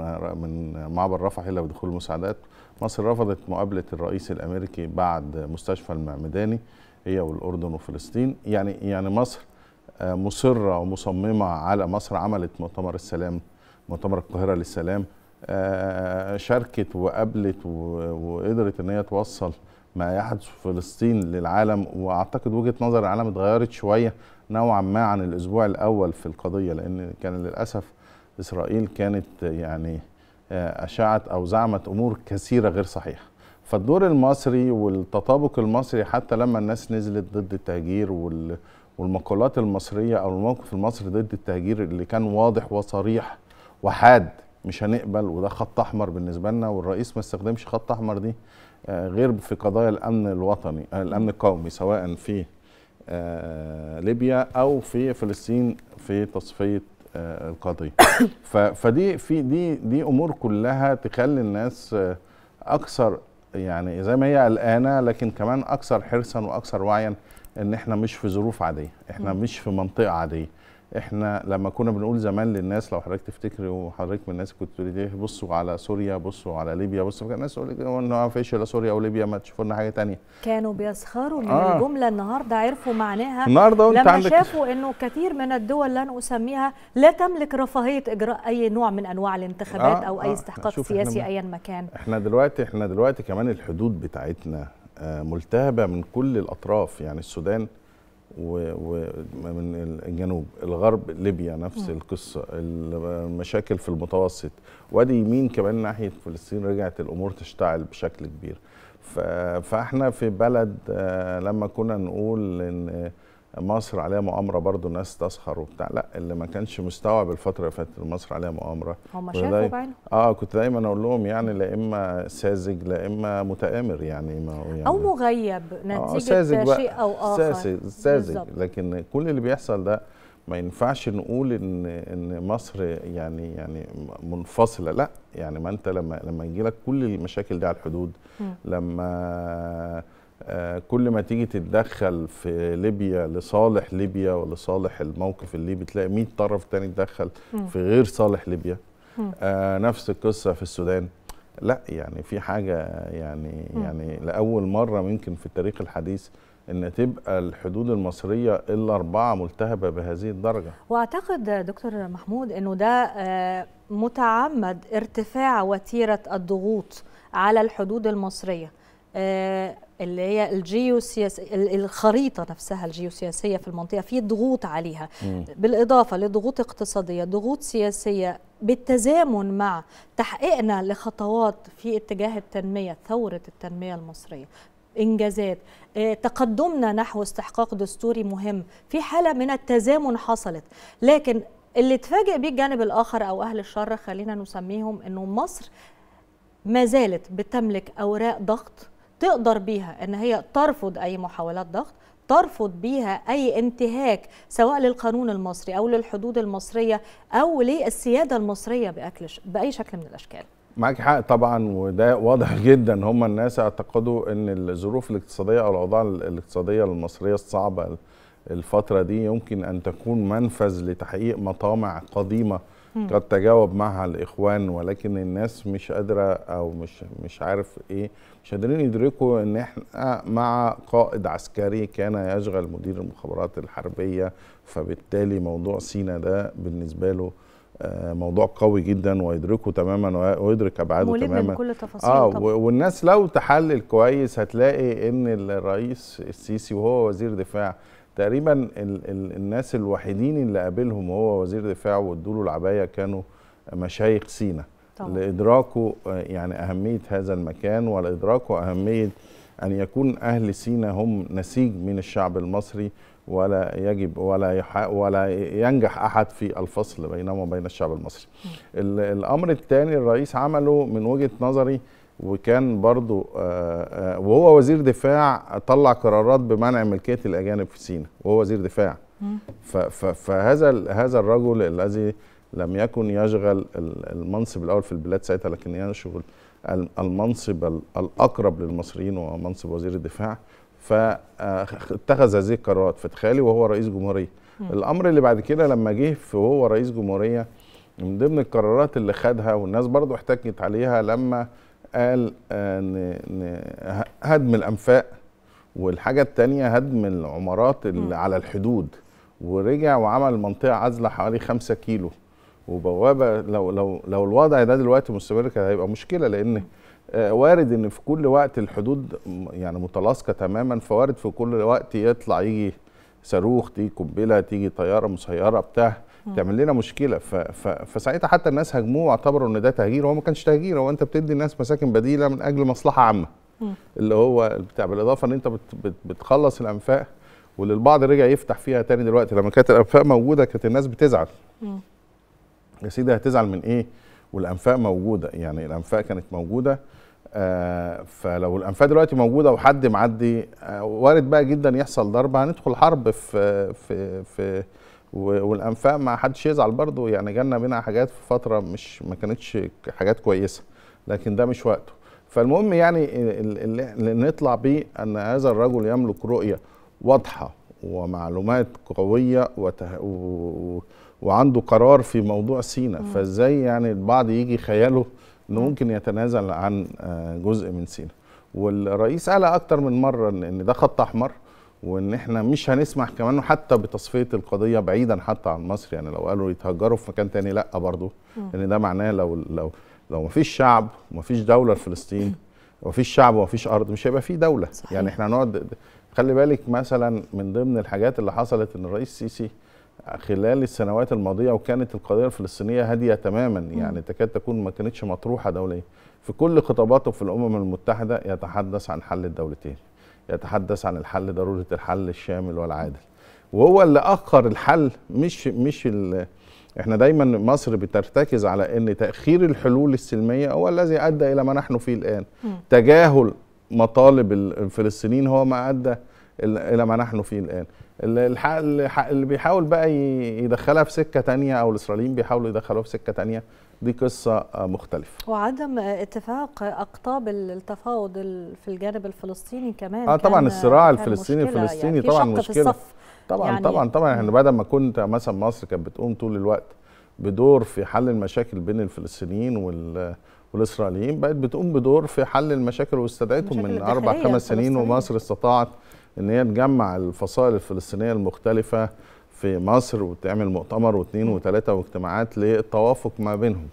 من معبر رفح الا بدخول المساعدات مصر رفضت مقابله الرئيس الامريكي بعد مستشفى المعمداني هي والاردن وفلسطين يعني يعني مصر آه، مصره ومصممه على مصر عملت مؤتمر السلام مؤتمر القاهره للسلام آه، شاركت وقابلت وقدرت ان هي توصل ما يحدث في فلسطين للعالم واعتقد وجهه نظر العالم اتغيرت شويه نوعا ما عن الاسبوع الاول في القضيه لان كان للاسف اسرائيل كانت يعني آه، اشاعت او زعمت امور كثيره غير صحيحه فالدور المصري والتطابق المصري حتى لما الناس نزلت ضد التهجير والمقولات المصريه او الموقف المصري ضد التهجير اللي كان واضح وصريح وحاد مش هنقبل وده خط احمر بالنسبه لنا والرئيس ما استخدمش خط احمر دي غير في قضايا الامن الوطني الامن القومي سواء في آه، ليبيا او في فلسطين في تصفيه آه، القضيه [COUGHS] فدي في دي دي امور كلها تخلي الناس آه، اكثر يعني زي ما هي قلقانه لكن كمان اكثر حرصا واكثر وعيا ان احنا مش في ظروف عاديه احنا مش في منطقه عاديه احنا لما كنا بنقول زمان للناس لو حضرتك تفتكري وحضرتك من الناس كنت تقول بصوا على سوريا بصوا على ليبيا بصوا كان الناس تقول لك ما فيش لا سوريا وليبيا ما تشوفوا لنا حاجه ثانيه كانوا بيسخروا من آه. الجمله النهارده عرفوا معناها النهارده لما عندك... شافوا انه كثير من الدول لن اسميها لا تملك رفاهيه اجراء اي نوع من انواع الانتخابات آه. او اي آه. استحقاق سياسي احنا... ايا مكان احنا دلوقتي احنا دلوقتي كمان الحدود بتاعتنا آه، ملتهبه من كل الاطراف يعني السودان ومن الجنوب الغرب ليبيا نفس مم. القصه المشاكل في المتوسط وادي يمين كمان ناحيه فلسطين رجعت الامور تشتعل بشكل كبير فاحنا في بلد آه، لما كنا نقول ان مصر عليها مؤامره برضو الناس تسخر وبتاع لا اللي ما كانش مستوعب الفتره اللي فاتت مصر عليها مؤامره هم شافوا بعينهم اه كنت دايما اقول لهم يعني لا اما ساذج لا اما متامر يعني, ما يعني او مغيب آه، نتيجه آه شيء او اخر ساذج ساذج لكن كل اللي بيحصل ده ما ينفعش نقول ان ان مصر يعني يعني منفصله لا يعني ما انت لما لما يجي لك كل المشاكل دي على الحدود لما آه، كل ما تيجي تتدخل في ليبيا لصالح ليبيا ولصالح الموقف الليبي تلاقي 100 طرف تاني تدخل في غير صالح ليبيا آه نفس القصه في السودان لا يعني في حاجه يعني يعني لاول مره ممكن في التاريخ الحديث ان تبقى الحدود المصريه الاربعه ملتهبه بهذه الدرجه واعتقد دكتور محمود انه ده آه، متعمد ارتفاع وتيره الضغوط على الحدود المصريه آه، اللي هي الجيوسياسية الخريطة نفسها الجيوسياسية في المنطقة في ضغوط عليها بالإضافة لضغوط اقتصادية ضغوط سياسية بالتزامن مع تحقيقنا لخطوات في اتجاه التنمية ثورة التنمية المصرية انجازات آه، تقدمنا نحو استحقاق دستوري مهم في حاله من التزامن حصلت لكن اللي اتفاجئ بيه الجانب الاخر او اهل الشر خلينا نسميهم انه مصر ما زالت بتملك اوراق ضغط تقدر بيها ان هي ترفض اي محاولات ضغط ترفض بيها اي انتهاك سواء للقانون المصري او للحدود المصريه او للسياده المصريه باكل باي شكل من الاشكال معاك حق طبعا وده واضح جدا هم الناس اعتقدوا ان الظروف الاقتصاديه او الاوضاع الاقتصاديه المصريه الصعبه الفتره دي يمكن ان تكون منفذ لتحقيق مطامع قديمه قد تجاوب معها الاخوان ولكن الناس مش قادره او مش مش عارف ايه مش قادرين يدركوا ان احنا مع قائد عسكري كان يشغل مدير المخابرات الحربيه فبالتالي موضوع سينا ده بالنسبه له آه، موضوع قوي جدا ويدركه تماما ويدرك ابعاده تماما من كل تفاصيل اه طبعا. والناس لو تحلل كويس هتلاقي ان الرئيس السيسي وهو وزير دفاع تقريبا ال ال الناس الوحيدين اللي قابلهم وهو وزير دفاع وادوا له العبايه كانوا مشايخ سينا لادراكه يعني اهميه هذا المكان ولادراكه اهميه ان يكون اهل سينا هم نسيج من الشعب المصري ولا يجب ولا ولا ينجح احد في الفصل بينهم وبين الشعب المصري. الامر الثاني الرئيس عمله من وجهه نظري وكان برضو آه، آه، وهو وزير دفاع طلع قرارات بمنع ملكيه الاجانب في سينا وهو وزير دفاع فهذا هذا الرجل الذي لم يكن يشغل المنصب الاول في البلاد ساعتها لكن يشغل المنصب الاقرب للمصريين وهو منصب وزير الدفاع فاتخذ آه، هذه القرارات فتخيلي وهو رئيس جمهوريه الامر اللي بعد كده لما جه وهو رئيس جمهوريه من ضمن القرارات اللي خدها والناس برضو احتكت عليها لما قال آه، هدم الانفاق والحاجه الثانيه هدم العمارات اللي على الحدود ورجع وعمل منطقه عازله حوالي 5 كيلو وبوابه لو لو لو الوضع ده دلوقتي مستمر كان هيبقى مشكله لان آه، وارد ان في كل وقت الحدود يعني متلاصقه تماما فوارد في كل وقت يطلع يجي صاروخ تيجي قنبله تيجي طياره مسيره بتاع تعمل لنا مشكله فساعتها حتى الناس هاجموه واعتبروا ان ده تهجير هو ما كانش تهجير هو انت بتدي الناس مساكن بديله من اجل مصلحه عامه اللي هو بتاع بالاضافه ان انت بت بتخلص الانفاق واللي البعض رجع يفتح فيها تاني دلوقتي لما كانت الانفاق موجوده كانت الناس بتزعل يا سيدي هتزعل من ايه والانفاق موجوده يعني الانفاق كانت موجوده آه فلو الانفاق دلوقتي موجوده وحد معدي آه وارد بقى جدا يحصل ضرب هندخل حرب في في في والانفاق ما حدش يزعل برضه يعني جالنا منها حاجات في فتره مش ما كانتش حاجات كويسه لكن ده مش وقته فالمهم يعني اللي نطلع بيه ان هذا الرجل يملك رؤيه واضحه ومعلومات قويه وته... و... وعنده قرار في موضوع سينا فازاي يعني البعض يجي خياله انه ممكن يتنازل عن آه، جزء من سينا والرئيس قال اكتر من مره ان ده خط احمر وان احنا مش هنسمح كمان حتى بتصفيه القضيه بعيدا حتى عن مصر يعني لو قالوا يتهجروا في مكان تاني لا برضه لان ده معناه لو لو لو ما فيش شعب وما فيش دوله لفلسطين وما فيش شعب وما فيش ارض مش هيبقى في دوله صحيح. يعني احنا هنقعد خلي بالك مثلا من ضمن الحاجات اللي حصلت ان الرئيس السيسي خلال السنوات الماضيه وكانت القضيه الفلسطينيه هاديه تماما يعني تكاد تكون ما كانتش مطروحه دوليا في كل خطاباته في الامم المتحده يتحدث عن حل الدولتين يتحدث عن الحل ضروره الحل الشامل والعادل وهو اللي اخر الحل مش مش احنا دايما مصر بترتكز على ان تاخير الحلول السلميه هو الذي ادى الى ما نحن فيه الان م. تجاهل مطالب الفلسطينيين هو ما ادى الى ما نحن فيه الان اللي بيحاول بقى يدخلها في سكه تانية او الاسرائيليين بيحاولوا يدخلوها في سكه تانية دي قصة مختلفة وعدم اتفاق أقطاب التفاوض في الجانب الفلسطيني كمان آه طبعا الصراع الفلسطيني يعني، الفلسطيني يعني طبعا مشكلة طبعا يعني طبعا طبعا احنا يعني بدل ما كنت مثلا مصر كانت بتقوم طول الوقت بدور في حل المشاكل بين الفلسطينيين وال والاسرائيليين بقت بتقوم بدور في حل المشاكل واستدعتهم من اربع خمس سنين ومصر استطاعت ان هي تجمع الفصائل الفلسطينيه المختلفه في مصر وتعمل مؤتمر واثنين وثلاثه واجتماعات للتوافق ما بينهم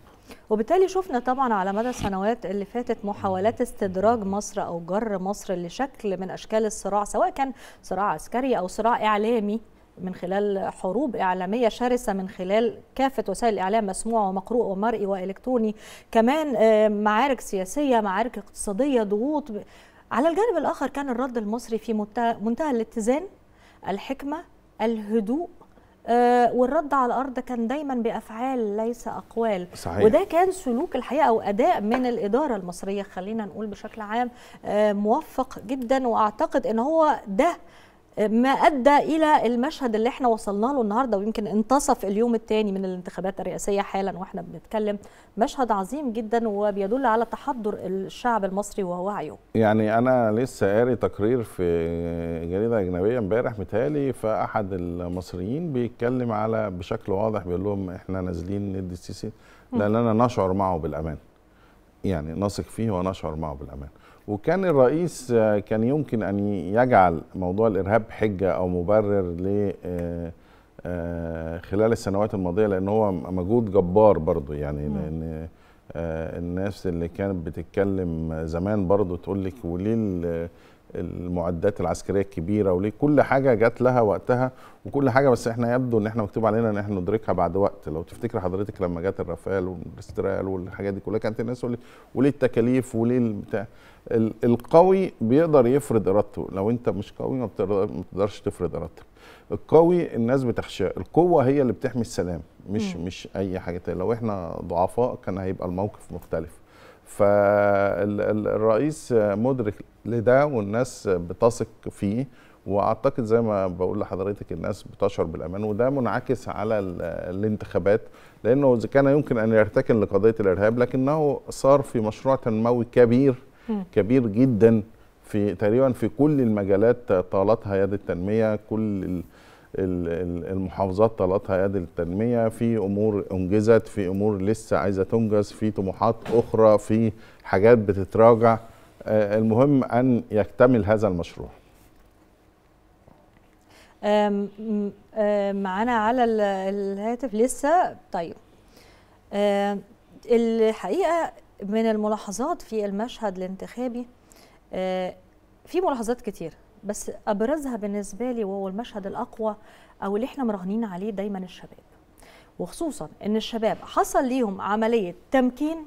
وبالتالي شفنا طبعا على مدى السنوات اللي فاتت محاولات استدراج مصر او جر مصر لشكل من اشكال الصراع سواء كان صراع عسكري او صراع اعلامي من خلال حروب إعلامية شرسة من خلال كافة وسائل الإعلام مسموع ومقروء ومرئي وإلكتروني كمان آه، معارك سياسية معارك اقتصادية ضغوط على الجانب الآخر كان الرد المصري في منتهى الاتزان الحكمة الهدوء آه، والرد على الارض كان دايما بافعال ليس اقوال صحيح. وده كان سلوك الحقيقه او اداء من الاداره المصريه خلينا نقول بشكل عام آه، موفق جدا واعتقد ان هو ده ما ادى الى المشهد اللي احنا وصلنا له النهارده ويمكن انتصف اليوم الثاني من الانتخابات الرئاسيه حالا واحنا بنتكلم مشهد عظيم جدا وبيدل على تحضر الشعب المصري ووعيه يعني انا لسه قاري تقرير في جريده اجنبيه امبارح متهيألي فاحد المصريين بيتكلم على بشكل واضح بيقول لهم احنا نازلين ندي السيسي لاننا نشعر معه بالامان يعني نثق فيه ونشعر معه بالامان وكان الرئيس آه، كان يمكن أن يجعل موضوع الإرهاب حجة أو مبرر ل آه، آه، خلال السنوات الماضية لأن هو مجهود جبار برضه يعني لأن الناس اللي كانت بتتكلم زمان برضه تقول لك وليه المعدات العسكريه الكبيره وليه كل حاجه جات لها وقتها وكل حاجه بس احنا يبدو ان احنا مكتوب علينا ان احنا ندركها بعد وقت لو تفتكر حضرتك لما جت الرافال والاسترال والحاجات دي كلها كانت الناس تقول وليه التكاليف وليه البتاع القوي بيقدر يفرض ارادته لو انت مش قوي ما بتقدرش تفرض ارادتك القوي الناس بتخشاه القوه هي اللي بتحمي السلام مش م. مش اي حاجه تانية لو احنا ضعفاء كان هيبقى الموقف مختلف فالرئيس مدرك لده والناس بتثق فيه واعتقد زي ما بقول لحضرتك الناس بتشعر بالامان وده منعكس على الانتخابات لانه كان يمكن ان يرتكن لقضيه الارهاب لكنه صار في مشروع تنموي كبير كبير جدا في تقريبا في كل المجالات طالتها يد التنميه كل المحافظات طالتها يد التنميه في امور انجزت في امور لسه عايزه تنجز في طموحات اخرى في حاجات بتتراجع آه، المهم ان يكتمل هذا المشروع آه، معانا على الهاتف لسه طيب آه، الحقيقه من الملاحظات في المشهد الانتخابي آه، في ملاحظات كتير بس ابرزها بالنسبه لي وهو المشهد الاقوى او اللي احنا مراهنين عليه دايما الشباب وخصوصا ان الشباب حصل ليهم عمليه تمكين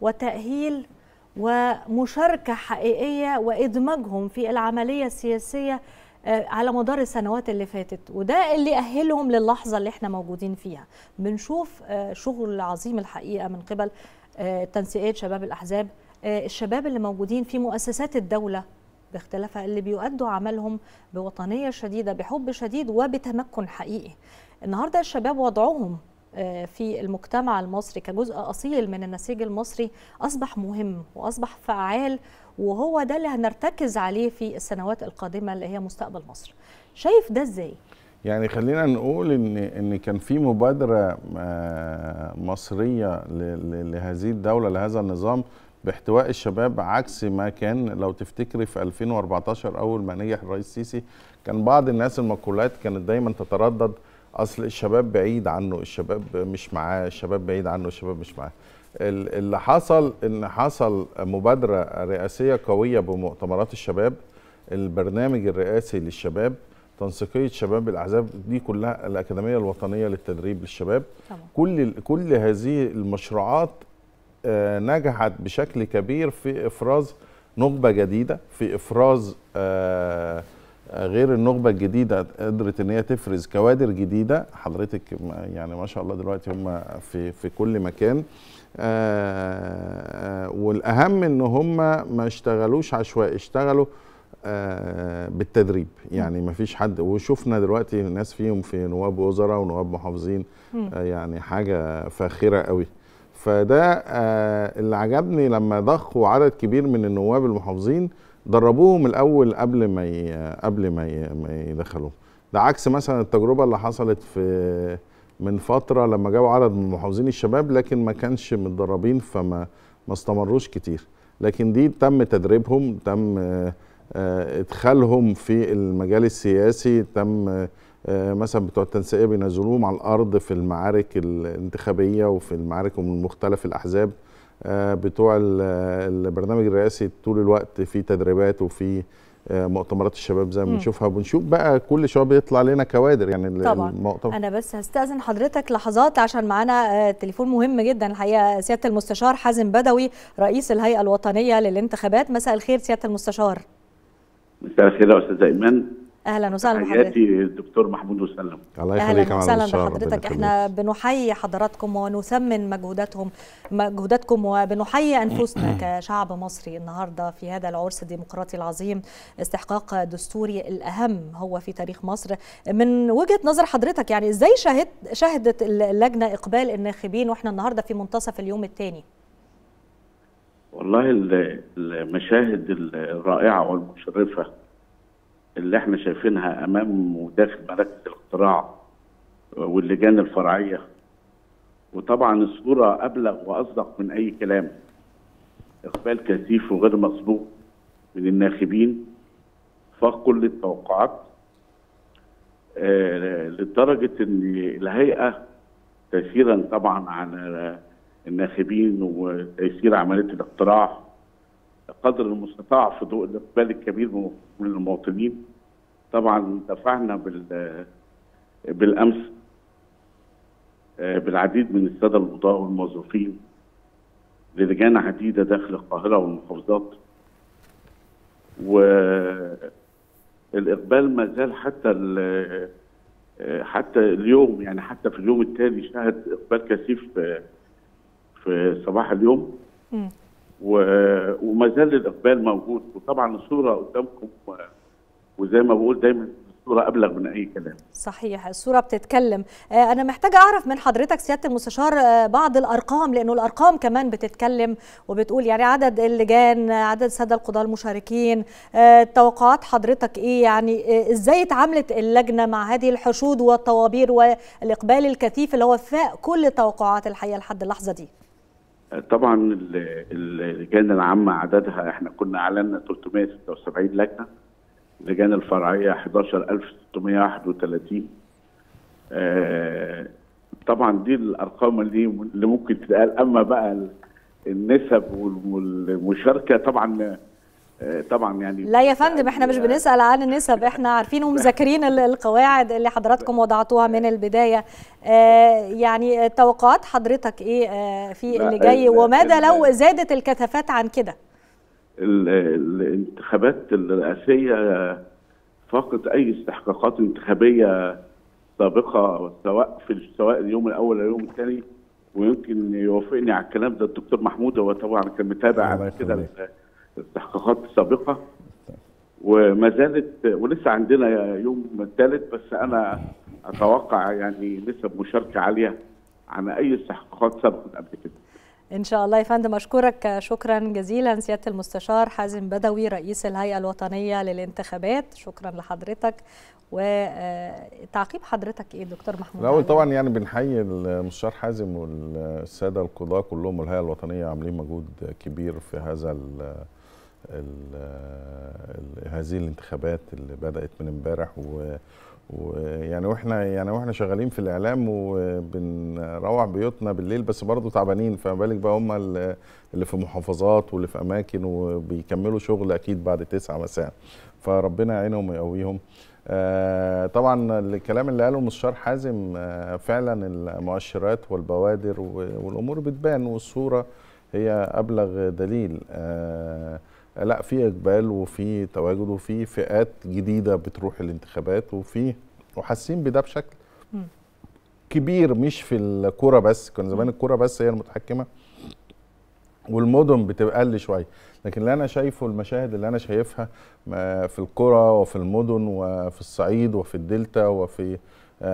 وتاهيل ومشاركه حقيقيه وادماجهم في العمليه السياسيه آه، على مدار السنوات اللي فاتت وده اللي أهلهم للحظة اللي احنا موجودين فيها بنشوف آه، شغل عظيم الحقيقة من قبل آه، تنسيقات شباب الاحزاب آه، الشباب اللي موجودين في مؤسسات الدوله باختلافها اللي بيؤدوا عملهم بوطنيه شديده بحب شديد وبتمكن حقيقي النهارده الشباب وضعهم آه، في المجتمع المصري كجزء اصيل من النسيج المصري اصبح مهم واصبح فعال وهو ده اللي هنرتكز عليه في السنوات القادمه اللي هي مستقبل مصر شايف ده ازاي يعني خلينا نقول ان ان كان في مبادره آه، مصريه لهذه الدوله لهذا النظام باحتواء الشباب عكس ما كان لو تفتكري في 2014 اول ما نجح الرئيس السيسي كان بعض الناس المقولات كانت دايما تتردد اصل الشباب بعيد عنه الشباب مش معاه الشباب بعيد عنه الشباب مش معاه اللي حصل ان حصل مبادره رئاسيه قويه بمؤتمرات الشباب البرنامج الرئاسي للشباب تنسيقيه شباب الاحزاب دي كلها الاكاديميه الوطنيه للتدريب للشباب طبعا. كل كل هذه المشروعات آه، نجحت بشكل كبير في افراز نخبه جديده في افراز آه، آه، غير النخبه الجديده قدرت ان هي تفرز كوادر جديده حضرتك يعني ما شاء الله دلوقتي هم في في كل مكان والاهم ان هم ما اشتغلوش عشوائي اشتغلوا آه، بالتدريب يعني ما فيش حد وشفنا دلوقتي ناس فيهم في نواب وزراء ونواب محافظين آه، يعني حاجه فاخره قوي فده آه، اللي عجبني لما ضخوا عدد كبير من النواب المحافظين دربوهم الاول قبل ما قبل ما ما يدخلوهم ده عكس مثلا التجربه اللي حصلت في من فتره لما جابوا عدد من محافظين الشباب لكن ما كانش متدربين فما ما استمروش كتير لكن دي تم تدريبهم تم آه، ادخالهم في المجال السياسي تم آه، مثلا بتوع التنسيقيه بينزلوهم على الارض في المعارك الانتخابيه وفي المعارك من مختلف الاحزاب آه، بتوع البرنامج الرئاسي طول الوقت في تدريبات وفي مؤتمرات الشباب زي ما بنشوفها وبنشوف بقى كل شباب بيطلع لنا كوادر يعني طبعا المؤتمر. انا بس هستاذن حضرتك لحظات عشان معانا تليفون مهم جدا الحقيقه سياده المستشار حازم بدوي رئيس الهيئه الوطنيه للانتخابات مساء الخير سياده المستشار مساء الخير يا استاذ ايمن اهلا وسهلا بحضرتك حياتي الدكتور محمود وسلم الله يخليك اهلا وسهلا بحضرتك احنا بنحيي حضراتكم ونثمن مجهوداتهم مجهوداتكم وبنحيي انفسنا [CLEARS THROAT] كشعب مصري النهارده في هذا العرس الديمقراطي العظيم استحقاق دستوري الاهم هو في تاريخ مصر من وجهه نظر حضرتك يعني ازاي شهد شهدت اللجنه اقبال الناخبين واحنا النهارده في منتصف اليوم الثاني والله المشاهد الرائعة والمشرفة اللي احنا شايفينها امام وداخل مراكز الاقتراع واللجان الفرعية وطبعا الصورة ابلغ واصدق من اي كلام اقبال كثيف وغير مسبوق من الناخبين فاق كل التوقعات آه، لدرجة ان الهيئة تأثيرا طبعا على الناخبين وتيسير عمليه الاقتراع قدر المستطاع في ضوء الاقبال الكبير من المواطنين طبعا دفعنا بال بالامس بالعديد من الساده القضاء والموظفين للجان عديده داخل القاهره والمحافظات والاقبال ما زال حتى حتى اليوم يعني حتى في اليوم التالي شهد اقبال كثيف في صباح اليوم و... وما زال الاقبال موجود وطبعا الصوره قدامكم وزي ما بقول دايما الصوره ابلغ من اي كلام. صحيح الصوره بتتكلم، آه، انا محتاجه اعرف من حضرتك سياده المستشار آه، بعض الارقام لانه الارقام كمان بتتكلم وبتقول يعني عدد اللجان، عدد الساده القضاه المشاركين، آه، توقعات حضرتك ايه يعني ازاي اتعاملت اللجنه مع هذه الحشود والطوابير والاقبال الكثيف اللي هو فاق كل توقعات الحقيقه لحد اللحظه دي؟ طبعا اللجان العامه عددها احنا كنا اعلنا 376 لجنه اللجان الفرعيه 11631 آه، طبعا دي الارقام اللي ممكن تتقال اما بقى النسب والمشاركه طبعا طبعا يعني لا يا فندم يعني احنا مش بنسال عن النسب احنا عارفين ومذاكرين القواعد اللي حضراتكم وضعتوها من البدايه آه، يعني توقعات حضرتك ايه آه، في اللي جاي وماذا لو زادت الكثافات عن كده الانتخابات الرئاسيه فاقت اي استحقاقات انتخابيه سابقه سواء في سواء اليوم الاول او اليوم الثاني ويمكن يوافقني على الكلام ده الدكتور محمود هو طبعا كان متابع على كده التحقيقات السابقه وما زالت ولسه عندنا يوم الثالث بس انا اتوقع يعني لسه بمشاركه عاليه عن اي استحقاقات سبقت قبل كده ان شاء الله يا فندم اشكرك شكرا جزيلا سياده المستشار حازم بدوي رئيس الهيئه الوطنيه للانتخابات شكرا لحضرتك وتعقيب آه، حضرتك ايه دكتور محمود الاول طبعا يعني بنحيي المستشار حازم والساده القضاه كلهم والهيئه الوطنيه عاملين مجهود كبير في هذا هذه الانتخابات اللي بدات من امبارح ويعني واحنا يعني واحنا شغالين في الاعلام وبنروح بيوتنا بالليل بس برضه تعبانين فما بالك بقى هم اللي في محافظات واللي في اماكن وبيكملوا شغل اكيد بعد 9 مساء فربنا يعينهم ويقويهم آه، طبعا الكلام اللي قاله المستشار حازم آه، فعلا المؤشرات والبوادر والامور بتبان والصوره هي ابلغ دليل آه لا في اقبال وفي تواجد وفي فئات جديده بتروح الانتخابات وفي وحاسين بده بشكل كبير مش في الكوره بس كان زمان الكوره بس هي المتحكمه والمدن بتبقى اقل شويه لكن اللي انا شايفه المشاهد اللي انا شايفها في القرى وفي المدن وفي الصعيد وفي الدلتا وفي آه،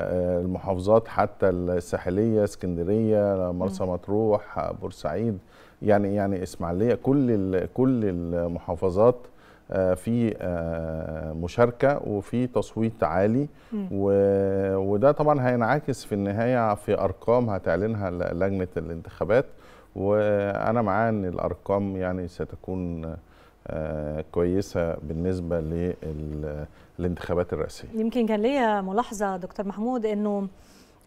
آه، المحافظات حتى الساحليه اسكندريه مرسى مطروح بورسعيد يعني يعني اسماعيليه كل ال كل المحافظات آه، في آه، مشاركه وفي تصويت عالي وده طبعا هينعكس في النهايه في ارقام هتعلنها لجنه الانتخابات وانا معاه ان الارقام يعني ستكون آه، كويسه بالنسبه للانتخابات الرئاسيه يمكن كان ليا ملاحظه دكتور محمود انه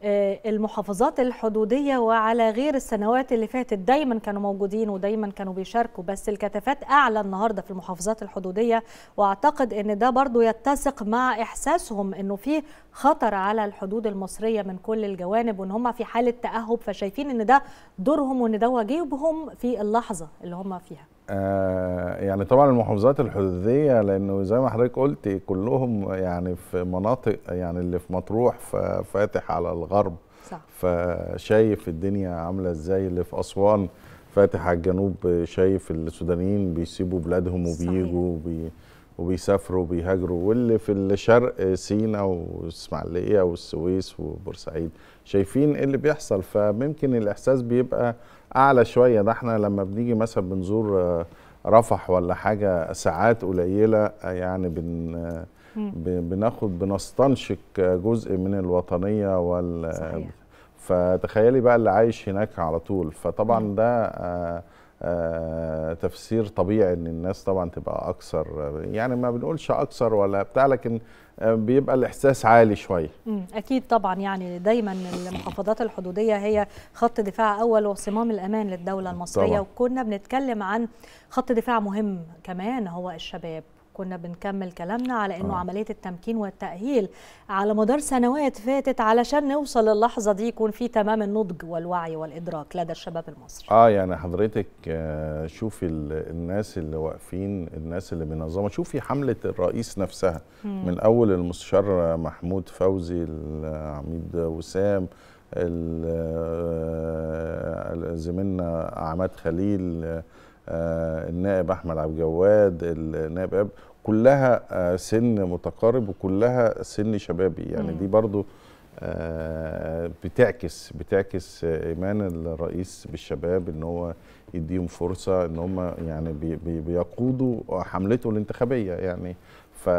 آه، المحافظات الحدودية وعلى غير السنوات اللي فاتت دايما كانوا موجودين ودايما كانوا بيشاركوا بس الكثافات أعلى النهاردة في المحافظات الحدودية وأعتقد أن ده برضو يتسق مع إحساسهم أنه في خطر على الحدود المصرية من كل الجوانب وأن هم في حالة تأهب فشايفين أن ده دورهم وأن ده واجبهم في اللحظة اللي هم فيها آه، يعني طبعا المحافظات الحدوديه لانه زي ما حضرتك قلت كلهم يعني في مناطق يعني اللي في مطروح فاتح على الغرب صح. فشايف الدنيا عامله ازاي اللي في اسوان فاتح على الجنوب شايف السودانيين بيسيبوا بلادهم وبيجوا وبي وبيسافروا وبيهاجروا واللي في الشرق سينا واسماعيليه والسويس وبورسعيد شايفين ايه اللي بيحصل فممكن الاحساس بيبقى اعلى شويه ده احنا لما بنيجي مثلا بنزور آه، رفح ولا حاجه ساعات قليله آه، يعني آه، بن بناخد بنستنشق جزء من الوطنيه وال صحيح. فتخيلي بقى اللي عايش هناك على طول فطبعا ده تفسير طبيعي ان الناس طبعا تبقى اكثر يعني ما بنقولش اكثر ولا بتاع لكن آه، بيبقى الاحساس عالي شويه اكيد طبعا يعني دايما المحافظات الحدوديه هي خط دفاع اول وصمام الامان للدوله المصريه طبعا. وكنا بنتكلم عن خط دفاع مهم كمان هو الشباب كنا بنكمل كلامنا على انه آه. عمليه التمكين والتاهيل على مدار سنوات فاتت علشان نوصل للحظه دي يكون في تمام النضج والوعي والادراك لدى الشباب المصري اه يعني حضرتك آه، شوفي الناس اللي واقفين الناس اللي منظمه شوفي حمله الرئيس نفسها مم. من اول المستشار محمود فوزي العميد وسام آه، زميلنا عماد خليل آه، النائب احمد عبد الجواد النائب اب كلها آه، سن متقارب وكلها سن شبابي يعني دي برضو آه، بتعكس بتعكس ايمان الرئيس بالشباب ان هو يديهم فرصه ان هم يعني بيقودوا حملته الانتخابيه يعني ف...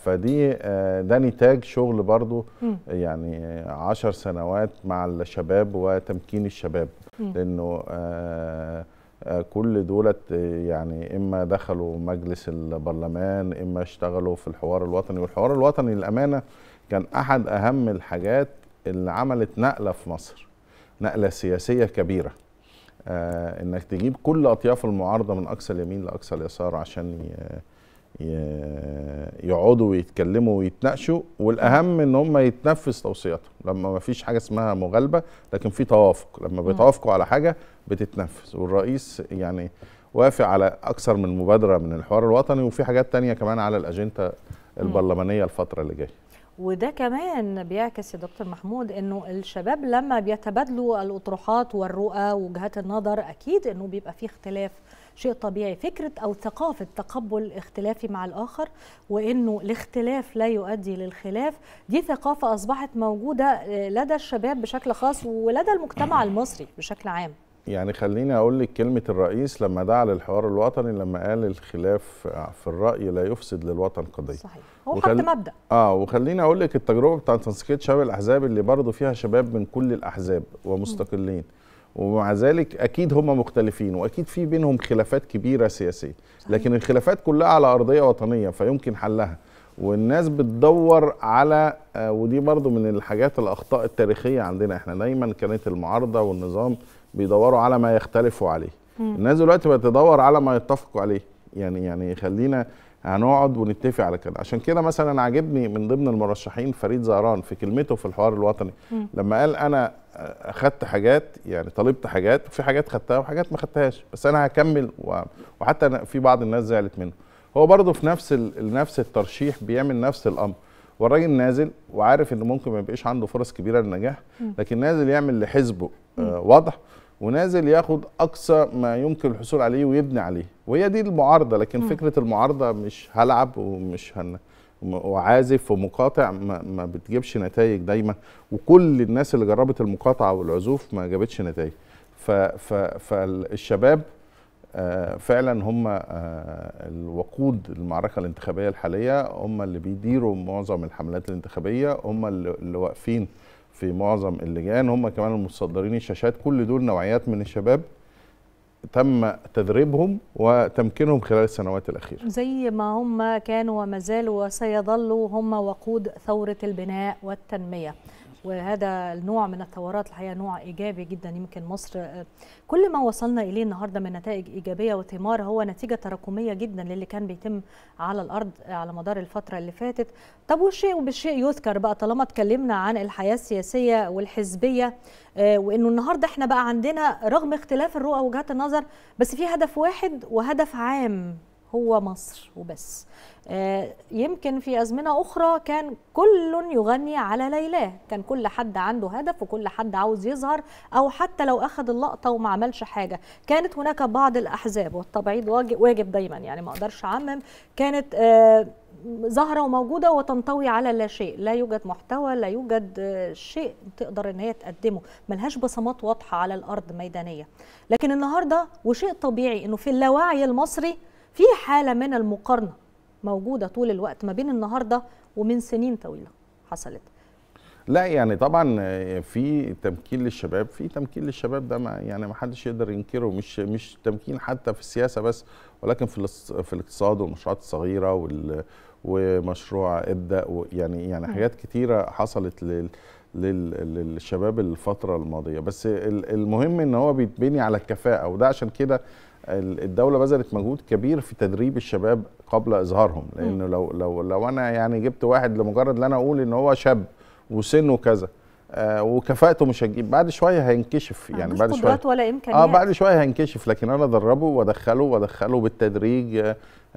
فدي ده نتاج شغل برضو يعني عشر سنوات مع الشباب وتمكين الشباب لانه آه، كل دولت آه، يعني اما دخلوا مجلس البرلمان اما اشتغلوا في الحوار الوطني والحوار الوطني للامانه كان احد اهم الحاجات اللي عملت نقله في مصر نقله سياسيه كبيره آه، انك تجيب كل اطياف المعارضه من اقصى اليمين لاقصى اليسار عشان يقعدوا ويتكلموا ويتناقشوا والاهم ان هم يتنفذ توصياتهم لما ما فيش حاجه اسمها مغالبه لكن في توافق لما بيتوافقوا على حاجه بتتنفذ والرئيس يعني وافق على اكثر من مبادره من الحوار الوطني وفي حاجات تانية كمان على الاجنده البرلمانيه الفتره اللي جايه وده كمان بيعكس يا دكتور محمود انه الشباب لما بيتبادلوا الاطروحات والرؤى وجهات النظر اكيد انه بيبقى في اختلاف شيء طبيعي فكرة أو ثقافة تقبل اختلافي مع الآخر وأنه الاختلاف لا يؤدي للخلاف دي ثقافة أصبحت موجودة آه، لدى الشباب بشكل خاص ولدى المجتمع المصري بشكل عام يعني خليني اقول لك كلمه الرئيس لما دعا للحوار الوطني لما قال الخلاف في الراي لا يفسد للوطن قضيه صحيح هو وخل... حط مبدا اه وخليني اقول لك التجربه بتاعت تنسيقيه شباب الاحزاب اللي برضه فيها شباب من كل الاحزاب ومستقلين م. ومع ذلك اكيد هم مختلفين واكيد في بينهم خلافات كبيره سياسيه لكن الخلافات كلها على ارضيه وطنيه فيمكن حلها والناس بتدور على آه، ودي برضو من الحاجات الاخطاء التاريخيه عندنا احنا دايما كانت المعارضه والنظام بيدوروا على ما يختلفوا عليه الناس دلوقتي بتدور على ما يتفقوا عليه يعني يعني خلينا هنقعد ونتفق على كده عشان كده مثلا عاجبني من ضمن المرشحين فريد زهران في كلمته في الحوار الوطني م. لما قال انا اخدت حاجات يعني طلبت حاجات وفي حاجات خدتها وحاجات ما خدتهاش بس انا هكمل وحتى في بعض الناس زعلت منه هو برضه في نفس نفس الترشيح بيعمل نفس الامر والراجل نازل وعارف انه ممكن ما يبقاش عنده فرص كبيره للنجاح لكن نازل يعمل لحزبه آه واضح ونازل ياخد اقصى ما يمكن الحصول عليه ويبني عليه وهي دي المعارضه لكن م. فكره المعارضه مش هلعب ومش هن وعازف ومقاطع ما, ما بتجيبش نتائج دايما وكل الناس اللي جربت المقاطعه والعزوف ما جابتش نتائج ف... ف... فالشباب آه، فعلا هم آه، الوقود المعركه الانتخابيه الحاليه هم اللي بيديروا معظم الحملات الانتخابيه هم اللي واقفين في معظم اللجان هم كمان المتصدرين الشاشات كل دول نوعيات من الشباب تم تدريبهم وتمكينهم خلال السنوات الأخيرة زي ما هم كانوا وما زالوا وسيظلوا هم وقود ثورة البناء والتنمية وهذا النوع من الثورات الحقيقه نوع ايجابي جدا يمكن مصر آه، كل ما وصلنا اليه النهارده من نتائج ايجابيه وثمار هو نتيجه تراكميه جدا للي كان بيتم على الارض آه، على مدار الفتره اللي فاتت طب والشيء بالشيء يذكر بقى طالما اتكلمنا عن الحياه السياسيه والحزبيه آه، وانه النهارده احنا بقى عندنا رغم اختلاف الرؤى وجهات النظر بس في هدف واحد وهدف عام هو مصر وبس آه، يمكن في أزمنة أخرى كان كل يغني على ليلاه كان كل حد عنده هدف وكل حد عاوز يظهر أو حتى لو أخذ اللقطة وما عملش حاجة كانت هناك بعض الأحزاب والتبعيض واجب دايما يعني ما أقدرش أعمم كانت آه، ظاهرة وموجودة وتنطوي على لا شيء لا يوجد محتوى لا يوجد آه، شيء تقدر أن هي تقدمه ملهاش بصمات واضحة على الأرض ميدانية لكن النهاردة وشيء طبيعي أنه في اللاوعي المصري في حاله من المقارنه موجوده طول الوقت ما بين النهارده ومن سنين طويله حصلت لا يعني طبعا في تمكين للشباب في تمكين للشباب ده ما يعني ما حدش يقدر ينكره مش مش تمكين حتى في السياسه بس ولكن في في الاقتصاد والمشروعات الصغيره وال ومشروع ابدا يعني يعني حاجات كتيره حصلت لل للشباب الفتره الماضيه بس المهم ان هو بيتبني على الكفاءه وده عشان كده الدوله بذلت مجهود كبير في تدريب الشباب قبل اظهارهم لانه لو لو لو انا يعني جبت واحد لمجرد ان انا اقول ان هو شاب وسنه كذا آه وكفاءته مش هتجيب بعد شويه هينكشف يعني بعد شويه ولا امكانيات اه بعد شويه هينكشف لكن انا ادربه وادخله وادخله بالتدريج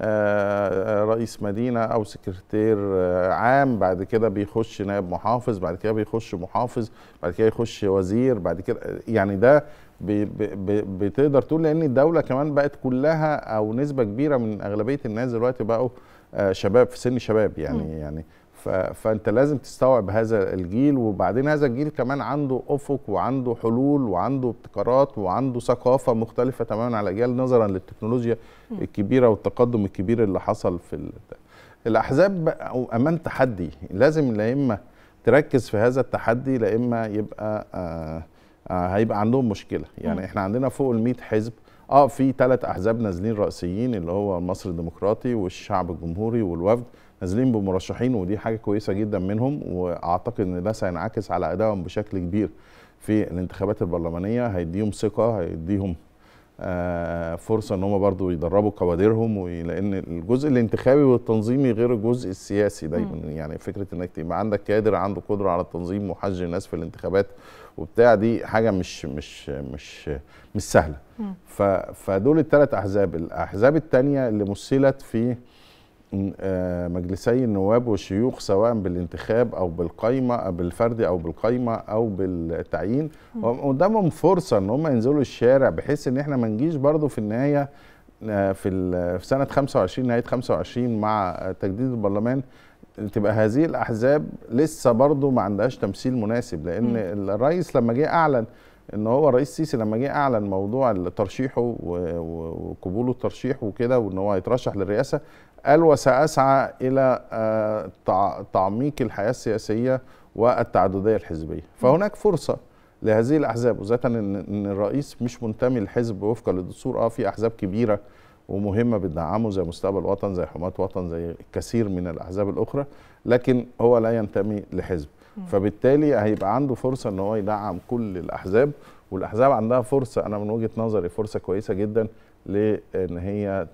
آه،, آه رئيس مدينه او سكرتير آه، عام بعد كده بيخش نائب محافظ بعد كده بيخش محافظ بعد كده يخش وزير بعد كده يعني ده بتقدر تقول لان الدوله كمان بقت كلها او نسبه كبيره من اغلبيه الناس دلوقتي بقوا آه، شباب في سن شباب يعني م. يعني فانت لازم تستوعب هذا الجيل وبعدين هذا الجيل كمان عنده افق وعنده حلول وعنده ابتكارات وعنده ثقافه مختلفه تماما على الاجيال نظرا للتكنولوجيا الكبيره والتقدم الكبير اللي حصل في الاحزاب امام تحدي لازم لا اما تركز في هذا التحدي لا اما يبقى آه آه، هيبقى عندهم مشكله يعني احنا عندنا فوق ال 100 حزب اه في ثلاث احزاب نازلين رئيسيين اللي هو المصري الديمقراطي والشعب الجمهوري والوفد نازلين بمرشحين ودي حاجه كويسه جدا منهم واعتقد ان ده سينعكس على ادائهم بشكل كبير في الانتخابات البرلمانيه هيديهم ثقه هيديهم آه فرصه ان هم برضو يدربوا كوادرهم لان الجزء الانتخابي والتنظيمي غير الجزء السياسي دايما يعني فكره انك يبقى عندك كادر عنده قدره على التنظيم وحج الناس في الانتخابات وبتاع دي حاجه مش مش مش مش سهله فدول الثلاث احزاب الاحزاب الثانيه اللي مثلت في آه، مجلسي النواب والشيوخ سواء بالانتخاب او بالقايمه أو بالفردي او بالقايمه او بالتعيين قدامهم فرصه ان هم ينزلوا الشارع بحيث ان احنا ما نجيش برضو في النهايه آه، في في سنه 25 نهايه 25 مع تجديد البرلمان تبقى هذه الاحزاب لسه برضه ما عندهاش تمثيل مناسب لان م. الرئيس لما جه اعلن ان هو الرئيس السيسي لما جه اعلن موضوع ترشيحه وقبوله الترشيح وكده وان هو هيترشح للرئاسه قال وساسعى الى آه، تعميق الحياه السياسيه والتعدديه الحزبيه فهناك فرصه لهذه الاحزاب وذاتا ان الرئيس مش منتمي لحزب وفقا للدستور اه في احزاب كبيره ومهمه بتدعمه زي مستقبل وطن زي حماة وطن زي الكثير من الاحزاب الاخرى لكن هو لا ينتمي لحزب فبالتالي هيبقى عنده فرصه ان هو يدعم كل الاحزاب والاحزاب عندها فرصه انا من وجهه نظري فرصه كويسه جدا لان هي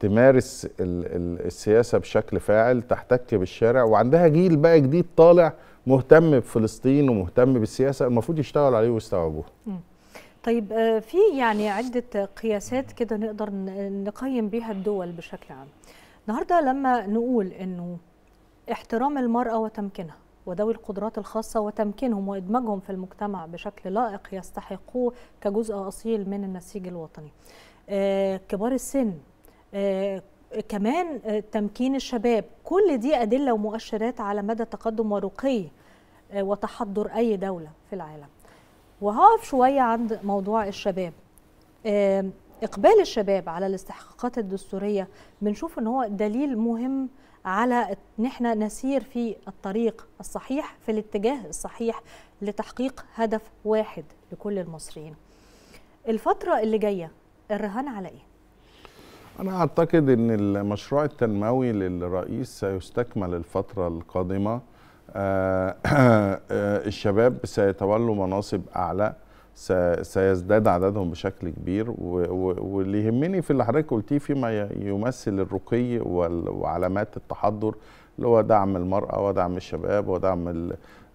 تمارس السياسه بشكل فاعل تحتك بالشارع وعندها جيل بقى جديد طالع مهتم بفلسطين ومهتم بالسياسه المفروض يشتغل عليه ويستوعبوه طيب آه، في يعني عدة قياسات كده نقدر نقيم بيها الدول بشكل عام النهاردة لما نقول أنه احترام المرأة وتمكينها وذوي القدرات الخاصة وتمكينهم وإدماجهم في المجتمع بشكل لائق يستحقوه كجزء أصيل من النسيج الوطني آه كبار السن آه كمان آه تمكين الشباب كل دي أدلة ومؤشرات على مدى تقدم ورقي آه، وتحضر أي دولة في العالم وهقف شويه عند موضوع الشباب اقبال الشباب على الاستحقاقات الدستوريه بنشوف ان هو دليل مهم على ان احنا نسير في الطريق الصحيح في الاتجاه الصحيح لتحقيق هدف واحد لكل المصريين الفتره اللي جايه الرهان على ايه انا اعتقد ان المشروع التنموي للرئيس سيستكمل الفتره القادمه آه، [COUGHS] الشباب سيتولوا مناصب أعلى سيزداد عددهم بشكل كبير واللي يهمني في اللي حضرتك قلتيه فيما يمثل الرقي وعلامات التحضر اللي هو دعم المرأة ودعم الشباب ودعم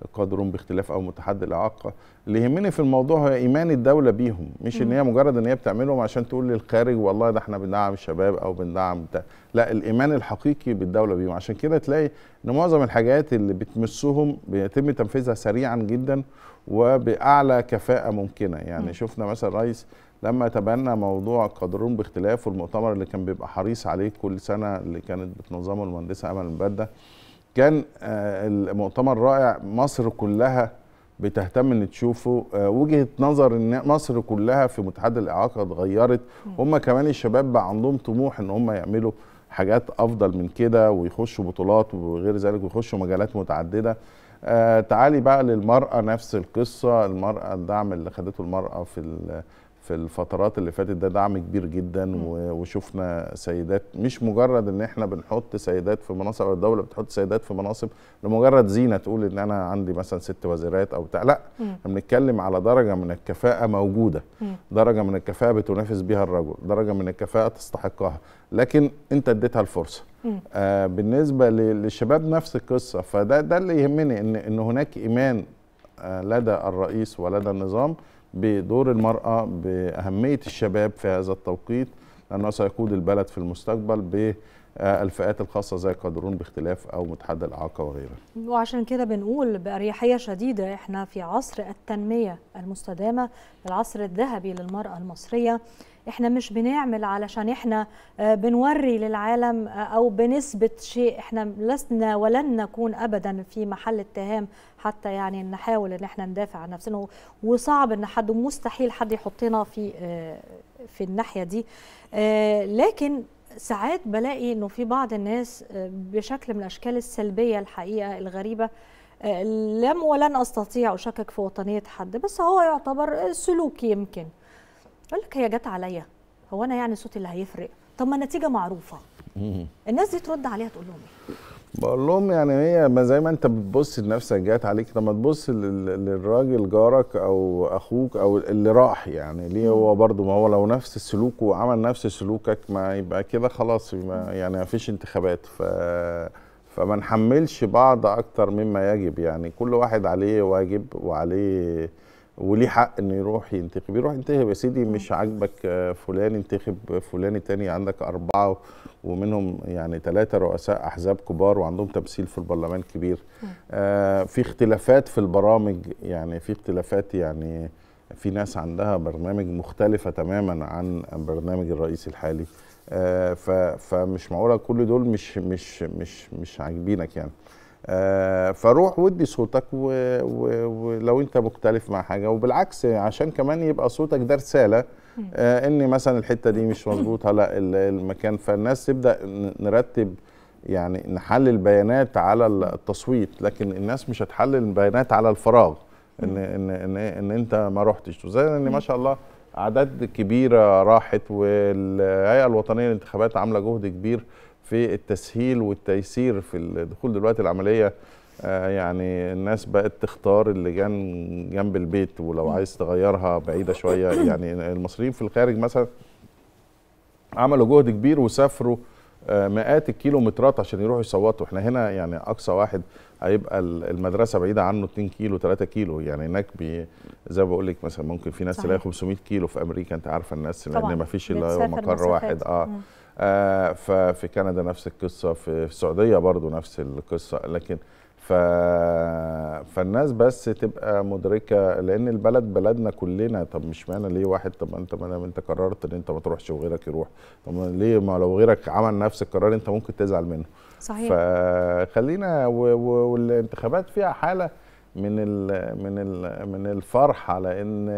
القادرون باختلاف او متحد الاعاقه اللي يهمني في الموضوع هو ايمان الدوله بيهم مش ان هي مجرد ان هي بتعملهم عشان تقول للخارج والله ده احنا بندعم الشباب او بندعم ده لا الايمان الحقيقي بالدوله بيهم عشان كده تلاقي ان معظم الحاجات اللي بتمسهم بيتم تنفيذها سريعا جدا وباعلى كفاءه ممكنه يعني شفنا مثلا رئيس لما تبنى موضوع قدرون باختلاف المؤتمر اللي كان بيبقى حريص عليه كل سنه اللي كانت بتنظمه المهندسه امل مبده كان آه، المؤتمر رائع مصر كلها بتهتم ان تشوفه آه، وجهه نظر ان مصر كلها في متحد الاعاقه اتغيرت هم كمان الشباب بقى عندهم طموح ان هم يعملوا حاجات افضل من كده ويخشوا بطولات وغير ذلك ويخشوا مجالات متعدده آه، تعالي بقى للمرأة نفس القصة المرأة الدعم اللي خدته المرأة في في الفترات اللي فاتت ده دعم كبير جدا وشفنا سيدات مش مجرد ان احنا بنحط سيدات في مناصب او الدوله بتحط سيدات في مناصب لمجرد زينه تقول ان انا عندي مثلا ست وزيرات او بتاع لا احنا بنتكلم على درجه من الكفاءه موجوده درجه من الكفاءه بتنافس بها الرجل درجه من الكفاءه تستحقها لكن انت اديتها الفرصه آه بالنسبه للشباب نفس القصه فده ده اللي يهمني ان ان هناك ايمان آه لدى الرئيس ولدى النظام بدور المرأة بأهمية الشباب في هذا التوقيت لأنه سيقود البلد في المستقبل ب الفئات الخاصه زي قادرون باختلاف او متحدى الاعاقه وغيرها وعشان كده بنقول باريحيه شديده احنا في عصر التنميه المستدامه العصر الذهبي للمراه المصريه احنا مش بنعمل علشان احنا آه، بنوري للعالم آه، او بنثبت شيء احنا لسنا ولن نكون ابدا في محل اتهام حتى يعني نحاول ان احنا ندافع عن نفسنا وصعب ان حد مستحيل حد يحطنا في آه، في الناحيه دي لكن ساعات بلاقي انه في بعض الناس بشكل من الاشكال السلبيه الحقيقه الغريبه لم ولن استطيع اشكك في وطنيه حد بس هو يعتبر سلوك يمكن يقول لك هي جت عليا هو انا يعني صوتي اللي هيفرق طب ما النتيجه معروفه الناس دي ترد عليها تقول لهم ايه بقول لهم يعني هي ما زي ما انت بتبص لنفسك جات عليك طب ما تبص للراجل جارك او اخوك او اللي راح يعني ليه هو برضه ما هو لو نفس السلوك وعمل نفس سلوكك ما يبقى كده خلاص يعني ما فيش انتخابات ف فما نحملش بعض اكتر مما يجب يعني كل واحد عليه واجب وعليه وليه حق انه يروح ينتخب يروح ينتخب يا سيدي مش عاجبك آه، فلان انتخب فلان تاني عندك اربعه ومنهم يعني ثلاثه رؤساء احزاب كبار وعندهم تمثيل في البرلمان كبير آه في اختلافات في البرامج يعني في اختلافات يعني في ناس عندها برنامج مختلفه تماما عن برنامج الرئيس الحالي آه فمش معقوله كل دول مش مش مش مش عاجبينك يعني آه، فروح ودي صوتك ولو انت مختلف مع حاجه وبالعكس عشان كمان يبقى صوتك ده رساله آه، ان مثلا الحته دي مش مظبوطه لا المكان فالناس تبدا نرتب يعني نحلل بيانات على التصويت لكن الناس مش هتحلل البيانات على الفراغ ان ان ان, إن انت ما رحتش وزي ان ما شاء الله اعداد كبيره راحت والهيئه الوطنيه للانتخابات عامله جهد كبير في التسهيل والتيسير في الدخول دلوقتي العمليه آه، يعني الناس بقت تختار اللجان جنب البيت ولو عايز تغيرها بعيده شويه يعني المصريين في الخارج مثلا عملوا جهد كبير وسافروا آه، مئات الكيلومترات عشان يروحوا يصوتوا احنا هنا يعني اقصى واحد هيبقى المدرسه بعيده عنه 2 كيلو 3 كيلو يعني هناك بي زي ما بقول لك مثلا ممكن في ناس تلاقي 500 كيلو في امريكا انت عارفه الناس لان ما فيش الا مقر واحد اه مم. آه، ففي كندا نفس القصه في السعوديه برضو نفس القصه لكن ف... فالناس بس تبقى مدركه لان البلد بلدنا كلنا طب مش معنى ليه واحد طب انت ما انت قررت ان انت ما تروحش وغيرك يروح طب ليه ما لو غيرك عمل نفس القرار انت ممكن تزعل منه صحيح فخلينا و... و... والانتخابات فيها حاله من ال... من ال... من الفرحه لان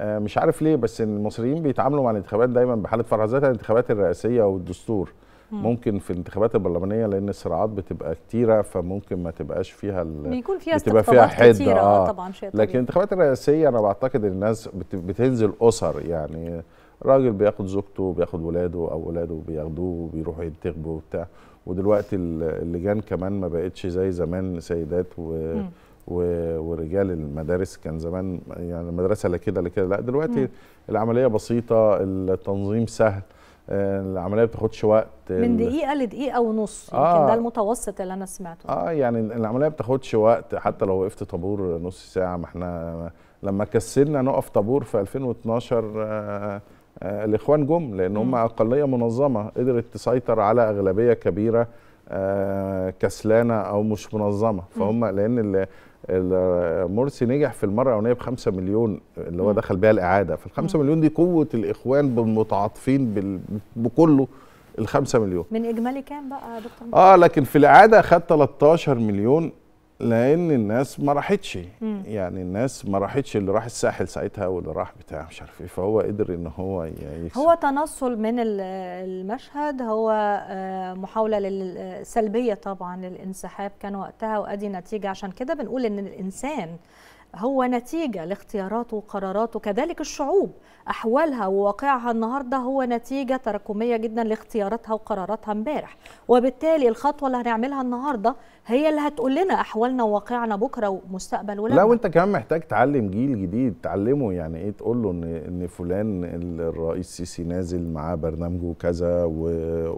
آه، مش عارف ليه بس المصريين بيتعاملوا مع الانتخابات دايما بحاله فرح ذات الانتخابات الرئاسيه والدستور ممكن في الانتخابات البرلمانيه لان الصراعات بتبقى كتيره فممكن ما تبقاش فيها ال... بيكون فيها بتبقى فيها حد كتيرة. آه. اه طبعا شيء طبيعي. لكن الانتخابات الرئاسيه انا بعتقد ان الناس بتنزل اسر يعني راجل بياخد زوجته بياخد ولاده او ولاده بياخدوه وبيروحوا ينتخبوا وبتاع ودلوقتي اللجان كمان ما بقتش زي زمان سيدات و... مم. ورجال المدارس كان زمان يعني المدرسه لا كده لا كده لا دلوقتي مم. العمليه بسيطه التنظيم سهل العمليه ما بتاخدش وقت من دقيقه لدقيقه ونص آه يمكن ده المتوسط اللي انا سمعته اه يعني العمليه ما بتاخدش وقت حتى لو وقفت طابور نص ساعه ما احنا لما كسلنا نقف طابور في 2012 آه آه الاخوان جم لان هم اقليه منظمه قدرت تسيطر على اغلبيه كبيره آه كسلانه او مش منظمه فهم لان مرسي نجح في المره الاولانيه ب 5 مليون اللي هو دخل بيها الاعاده فال 5 مليون دي قوه الاخوان بالمتعاطفين بال... بكله ال 5 مليون من اجمالي كام بقى يا دكتور اه لكن في الاعاده خد 13 مليون لان الناس ما راحتش يعني الناس ما راحتش اللي راح الساحل ساعتها واللي راح بتاع مش عارف ايه فهو قدر ان هو يكسب هو تنصل من المشهد هو آه، محاوله سلبيه طبعا للانسحاب كان وقتها وادي نتيجه عشان كده بنقول ان الانسان هو نتيجة لاختياراته وقراراته كذلك الشعوب أحوالها وواقعها النهاردة هو نتيجة تراكمية جدا لاختياراتها وقراراتها امبارح وبالتالي الخطوة اللي هنعملها النهاردة هي اللي هتقول لنا أحوالنا وواقعنا بكرة ومستقبل ولا لا وانت كمان محتاج تعلم جيل جديد تعلمه يعني ايه تقول له ان ان فلان الرئيس السيسي نازل معاه برنامجه كذا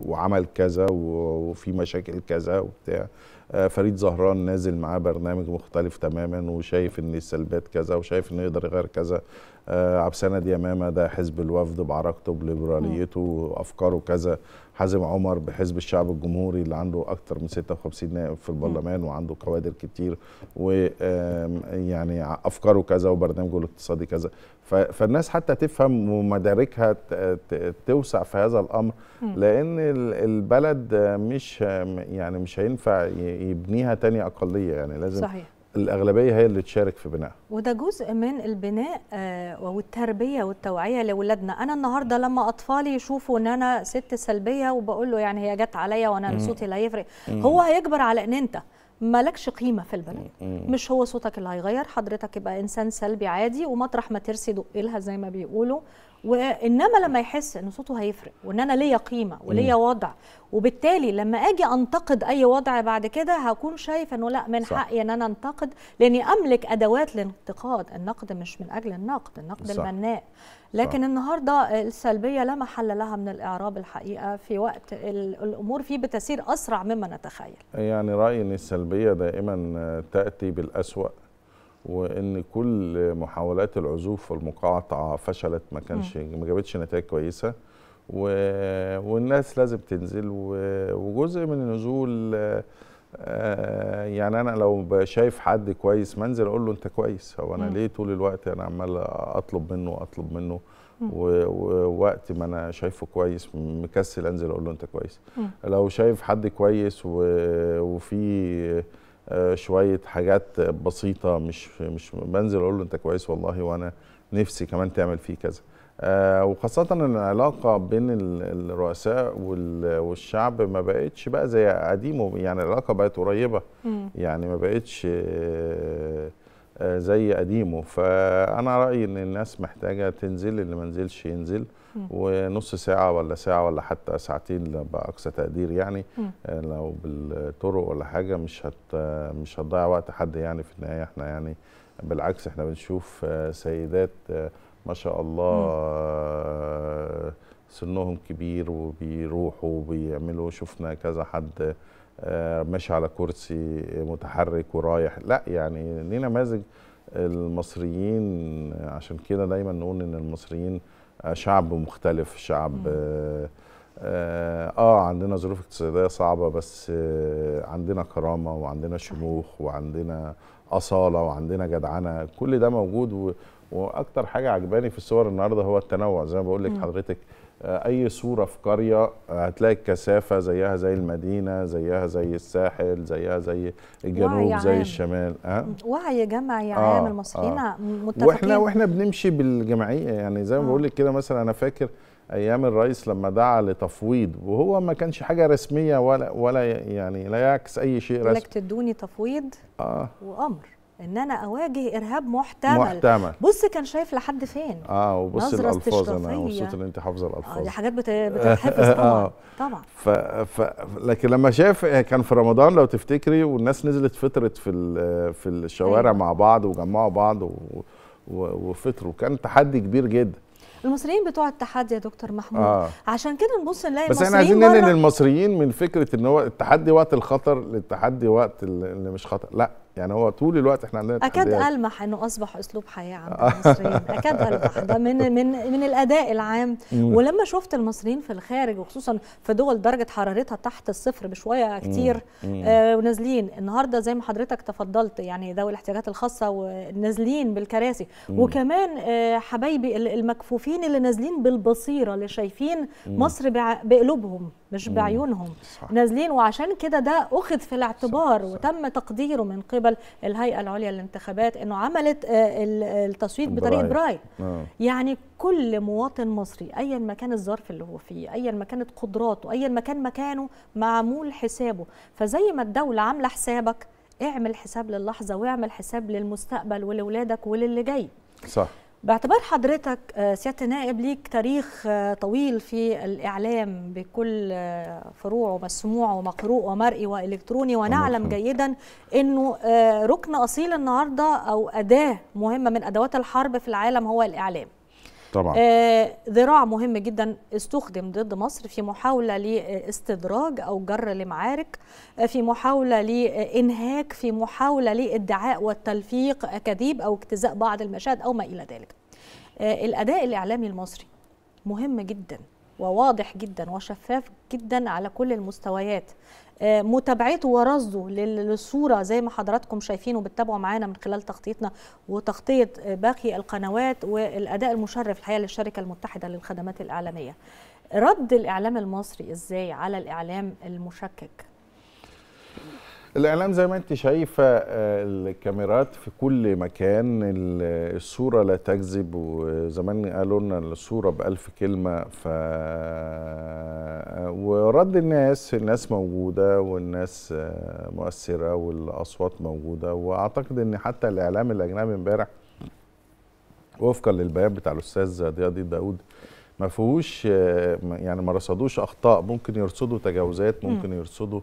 وعمل كذا وفي مشاكل كذا وبتاع آه، فريد زهران نازل معاه برنامج مختلف تماما وشايف ان السلبيات كذا وشايف انه يقدر يغير كذا آه، دي امامه ده حزب الوفد بعراقته بليبراليته وافكاره كذا حازم عمر بحزب الشعب الجمهوري اللي عنده أكثر من 56 نائب في البرلمان وعنده كوادر كتير ويعني افكاره كذا وبرنامجه الاقتصادي كذا فالناس حتى تفهم ومداركها توسع في هذا الامر لان البلد مش يعني مش هينفع يبنيها تاني اقليه يعني لازم صحيح. الاغلبيه هي اللي تشارك في بناء وده جزء من البناء آه، والتربيه والتوعيه لاولادنا انا النهارده لما اطفالي يشوفوا ان انا ست سلبيه وبقول له يعني هي جت عليا وانا صوتي لا يفرق هو هيكبر على ان انت مالكش قيمه في البلد مش هو صوتك اللي هيغير حضرتك يبقى انسان سلبي عادي ومطرح ما ترسي دقلها زي ما بيقولوا وانما لما يحس ان صوته هيفرق وان انا ليا قيمه وليا وضع وبالتالي لما اجي انتقد اي وضع بعد كده هكون شايف انه لا من حقي ان انا انتقد لاني املك ادوات للانتقاد النقد مش من اجل النقد النقد صح. المناء لكن آه. النهارده السلبيه لا محل لها من الاعراب الحقيقه في وقت الامور فيه بتسير اسرع مما نتخيل يعني رايي ان السلبيه دائما تاتي بالاسوا وان كل محاولات العزوف والمقاطعه فشلت ما كانش ما جابتش نتائج كويسه و... والناس لازم تنزل و... وجزء من النزول آه، يعني انا لو شايف حد كويس منزل اقول له انت كويس هو انا ليه طول الوقت انا عمال اطلب منه اطلب منه ووقت ما انا شايفه كويس مكسل انزل اقول له انت كويس لو شايف حد كويس وفي آه، شويه حاجات بسيطه مش مش بنزل اقول له انت كويس والله وانا نفسي كمان تعمل فيه كذا آه، وخاصة العلاقة بين الرؤساء والشعب ما بقتش بقى زي قديمه يعني العلاقة بقت قريبة يعني ما بقتش آه، آه، زي قديمه فأنا رأيي إن الناس محتاجة تنزل اللي ما نزلش ينزل ونص ساعة ولا ساعة ولا حتى ساعتين بأقصى تقدير يعني لو بالطرق ولا حاجة مش هت مش هتضيع وقت حد يعني في النهاية احنا يعني بالعكس احنا بنشوف سيدات ما شاء الله سنهم كبير وبيروحوا وبيعملوا شفنا كذا حد آه، ماشي على كرسي متحرك ورايح لا يعني ليه نماذج المصريين عشان كده دايما نقول ان المصريين آه، شعب مختلف شعب آه, آه, اه عندنا ظروف اقتصاديه صعبه بس آه عندنا كرامه وعندنا شموخ وعندنا اصاله وعندنا جدعنه كل ده موجود واكتر حاجه عجباني في الصور النهارده هو التنوع زي ما بقول لك حضرتك آه، اي صوره في قريه آه، هتلاقي الكثافه زيها زي المدينه زيها زي الساحل زيها زي الجنوب زي عام. الشمال أه؟ وعي جمعي آه عام آه. المصريين آه. متفقين واحنا واحنا بنمشي بالجمعيه يعني زي ما آه. بقول لك كده مثلا انا فاكر ايام الرئيس لما دعا لتفويض وهو ما كانش حاجه رسميه ولا ولا يعني لا يعكس اي شيء رسمي لك تدوني تفويض اه وامر ان انا اواجه ارهاب محتمل محتمل بص كان شايف لحد فين اه وبص الالفاظ انا مبسوط ان انت حافظه آه، الالفاظ آه دي حاجات بتتحفظ [LAUGHS] آه. طبعا آه طبعا ف... ف... لكن لما شاف يعني كان في رمضان لو تفتكري والناس نزلت فطرت في ال... في الشوارع أيوة. مع بعض وجمعوا بعض و... و... وفطروا كان تحدي كبير جدا المصريين بتوع التحدي يا دكتور محمود آه. عشان كده نبص نلاقي بس احنا عايزين ننقل المصريين من فكره ان هو التحدي وقت الخطر للتحدي وقت اللي مش خطر لا يعني هو طول الوقت احنا عندنا اكاد المح انه اصبح اسلوب حياه عند المصريين [LAUGHS] اكاد المح ده من من من الاداء العام ولما شفت المصريين في الخارج وخصوصا في دول درجه حرارتها تحت الصفر بشويه كتير آه ونازلين النهارده زي ما حضرتك تفضلت يعني ذوي الاحتياجات الخاصه ونازلين بالكراسي وكمان آه حبايبي المكفوفين اللي نازلين بالبصيره اللي شايفين مصر بقلوبهم مش بعيونهم صح. نازلين وعشان كده ده أخذ في الاعتبار صح. صح. وتم تقديره من قبل الهيئة العليا للانتخابات أنه عملت آه، التصويت بطريقة براي آه. يعني كل مواطن مصري أيا ما كان الظرف اللي هو فيه أيا ما كانت قدراته أيا ما كان مكانه معمول حسابه فزي ما الدولة عاملة حسابك اعمل حساب للحظة واعمل حساب للمستقبل ولولادك وللي جاي صح باعتبار حضرتك آه، سياده النائب ليك تاريخ آه، طويل في الاعلام بكل آه، فروعه مسموع ومقروء ومرئي والكتروني ونعلم جيدا انه ركن اصيل النهارده او اداه مهمه من ادوات الحرب في العالم هو الاعلام طبعا آه ذراع مهم جدا استخدم ضد مصر في محاوله لاستدراج او جر لمعارك آه، في محاوله لانهاك في محاوله لادعاء والتلفيق اكاذيب او اجتزاء بعض المشاهد او ما الى ذلك آه الاداء الاعلامي المصري مهم جدا وواضح جدا وشفاف جدا على كل المستويات متابعته ورصده للصوره زي ما حضراتكم شايفين وبتتابعوا معانا من خلال تغطيتنا وتغطيه باقي القنوات والاداء المشرف الحقيقه للشركه المتحده للخدمات الاعلاميه رد الاعلام المصري ازاي على الاعلام المشكك الاعلام زي ما انت شايفه آه، الكاميرات في كل مكان الصوره لا تكذب وزمان قالوا لنا الصوره بألف كلمه ف آه، ورد الناس الناس موجوده والناس آه، مؤثره والاصوات موجوده واعتقد ان حتى الاعلام الاجنبي امبارح وفقا للبيان بتاع الاستاذ ضياء داوود ما فيهوش يعني ما رصدوش اخطاء ممكن يرصدوا تجاوزات ممكن يرصدوا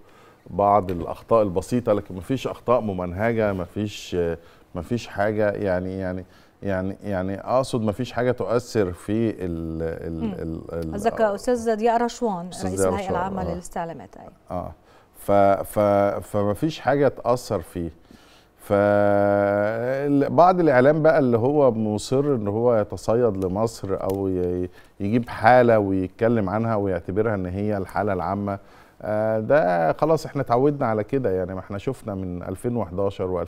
بعض الاخطاء البسيطه لكن ما فيش اخطاء ممنهجه ما فيش ما فيش حاجه يعني يعني يعني يعني اقصد ما فيش حاجه تؤثر في ال ال قصدك استاذ ضياء رشوان رئيس الهيئه العامه آه. للاستعلامات اي أيوة. اه ف ف فما فيش حاجه تاثر فيه فبعض الاعلام بقى اللي هو مصر ان هو يتصيد لمصر او يجيب حاله ويتكلم عنها ويعتبرها ان هي الحاله العامه آه، ده خلاص احنا اتعودنا على كده يعني ما احنا شفنا من 2011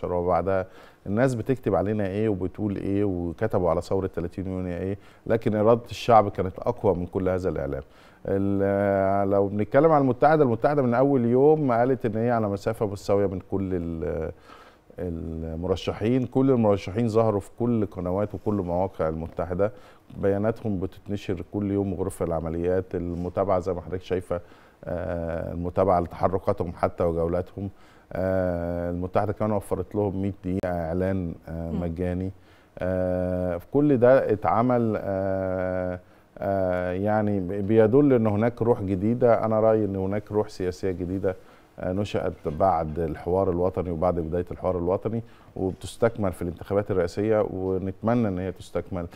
و2013 وبعدها الناس بتكتب علينا ايه وبتقول ايه وكتبوا على ثوره 30 يونيو ايه لكن اراده الشعب كانت اقوى من كل هذا الاعلام آه، لو بنتكلم عن المتحده المتحده من اول يوم قالت ان هي على مسافه مستويه من كل المرشحين كل المرشحين ظهروا في كل قنوات وكل مواقع المتحده بياناتهم بتتنشر كل يوم غرفه العمليات المتابعه زي ما حضرتك شايفه آه، المتابعه لتحركاتهم حتى وجولاتهم آه، المتحده كمان وفرت لهم 100 دقيقه اعلان آه، مجاني في كل ده اتعمل يعني بيدل ان هناك روح جديده انا رايي ان هناك روح سياسيه جديده نشأت بعد الحوار الوطني وبعد بداية الحوار الوطني وبتستكمل في الانتخابات الرئاسية ونتمنى أن هي تستكمل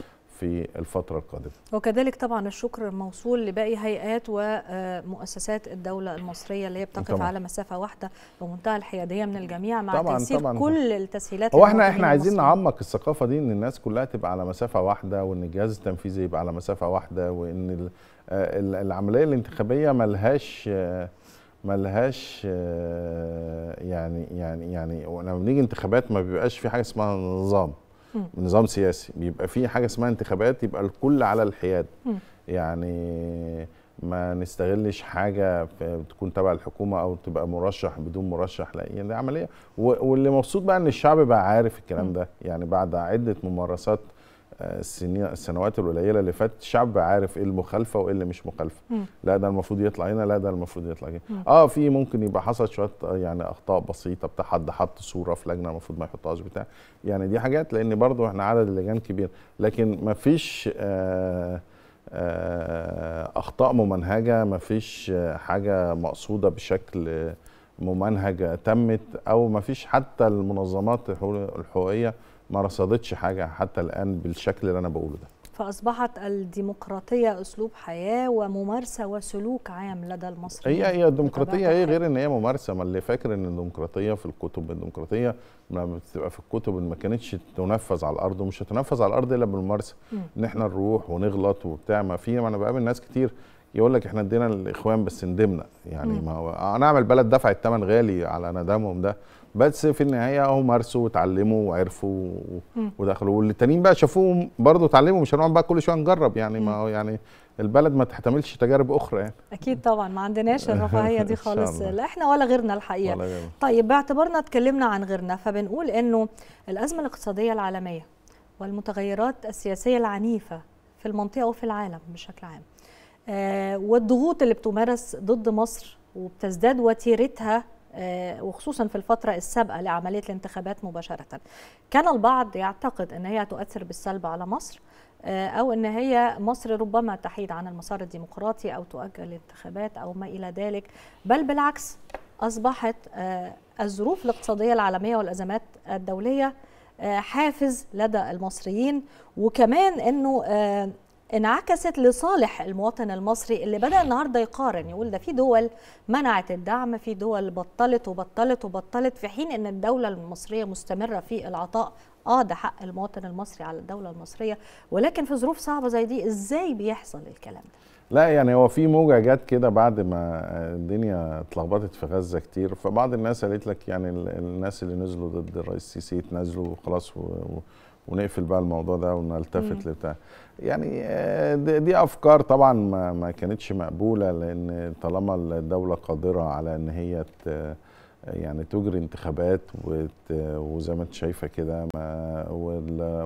في الفترة القادمة وكذلك طبعا الشكر موصول لباقي هيئات ومؤسسات الدولة المصرية اللي هي بتقف طبعا. على مسافة واحدة بمنتهى الحيادية من الجميع مع طبعا تيسير طبعا كل التسهيلات هو احنا احنا عايزين نعمق الثقافة دي ان الناس كلها تبقى على مسافة واحدة وان الجهاز التنفيذي يبقى على مسافة واحدة وان العملية الانتخابية ملهاش ملهاش يعني يعني يعني لما بنيجي انتخابات ما بيبقاش في حاجه اسمها نظام نظام سياسي بيبقى في حاجه اسمها انتخابات يبقى الكل على الحياد يعني ما نستغلش حاجه تكون تبع الحكومه او تبقى مرشح بدون مرشح لا يعني دي عمليه واللي مبسوط بقى ان الشعب بقى عارف الكلام ده يعني بعد عده ممارسات السنوات القليله اللي فاتت الشعب عارف ايه المخالفه وايه اللي مش مخالفه لا ده المفروض يطلع هنا لا ده المفروض يطلع هنا اه في ممكن يبقى حصل شويه يعني اخطاء بسيطه بتاع حد حط صوره في لجنه المفروض ما يحطهاش بتاع يعني دي حاجات لان برضو احنا عدد اللجان كبير لكن ما فيش آه، آه، اخطاء ممنهجه ما فيش آه، حاجه مقصوده بشكل ممنهج تمت او ما فيش حتى المنظمات الحقوقيه ما رصدتش حاجه حتى الان بالشكل اللي انا بقوله ده فاصبحت الديمقراطيه اسلوب حياه وممارسه وسلوك عام لدى المصريين هي هي الديمقراطيه هي غير ان هي ممارسه ما اللي فاكر ان الديمقراطيه في الكتب الديمقراطيه ما بتبقى في الكتب ما كانتش تنفذ على الارض ومش هتنفذ على الارض الا بالممارسه ان احنا نروح ونغلط وبتاع ما في انا بقابل ناس كتير يقول لك احنا ادينا الاخوان بس ندمنا يعني ما هو أعمل بلد دفعت الثمن غالي على ندمهم ده بس في النهايه هم مارسوا وتعلموا وعرفوا ودخلوا والتانيين بقى شافوهم برضه اتعلموا مش هنقعد بقى كل شويه نجرب يعني ما هو يعني البلد ما تحتملش تجارب اخرى يعني اكيد طبعا ما عندناش [LAUGHS] الرفاهيه دي خالص لا احنا ولا غيرنا الحقيقه ولا غيرنا. طيب باعتبارنا اتكلمنا عن غيرنا فبنقول انه الازمه الاقتصاديه العالميه والمتغيرات السياسيه العنيفه في المنطقه وفي العالم بشكل عام آه والضغوط اللي بتمارس ضد مصر وبتزداد وتيرتها آه، وخصوصا في الفترة السابقة لعملية الانتخابات مباشرة كان البعض يعتقد أن هي تؤثر بالسلب على مصر آه، أو أن هي مصر ربما تحيد عن المسار الديمقراطي أو تؤجل الانتخابات أو ما إلى ذلك بل بالعكس أصبحت آه، الظروف الاقتصادية العالمية والأزمات الدولية حافز لدى المصريين وكمان أنه انعكست لصالح المواطن المصري اللي بدأ النهارده يقارن يقول ده في دول منعت الدعم في دول بطلت وبطلت وبطلت في حين ان الدولة المصرية مستمرة في العطاء اه ده حق المواطن المصري على الدولة المصرية ولكن في ظروف صعبة زي دي ازاي بيحصل الكلام ده؟ لا يعني هو في موجه جت كده بعد ما الدنيا اتلخبطت في غزه كتير فبعض الناس قالت لك يعني الناس اللي نزلوا ضد الرئيس السيسي اتنازلوا وخلاص و... ونقفل بقى الموضوع ده ونلتفت لبتاع يعني آه، دي افكار طبعا ما كانتش مقبوله لان طالما الدوله قادره على ان هي يعني تجري انتخابات وزي ما انت شايفه كده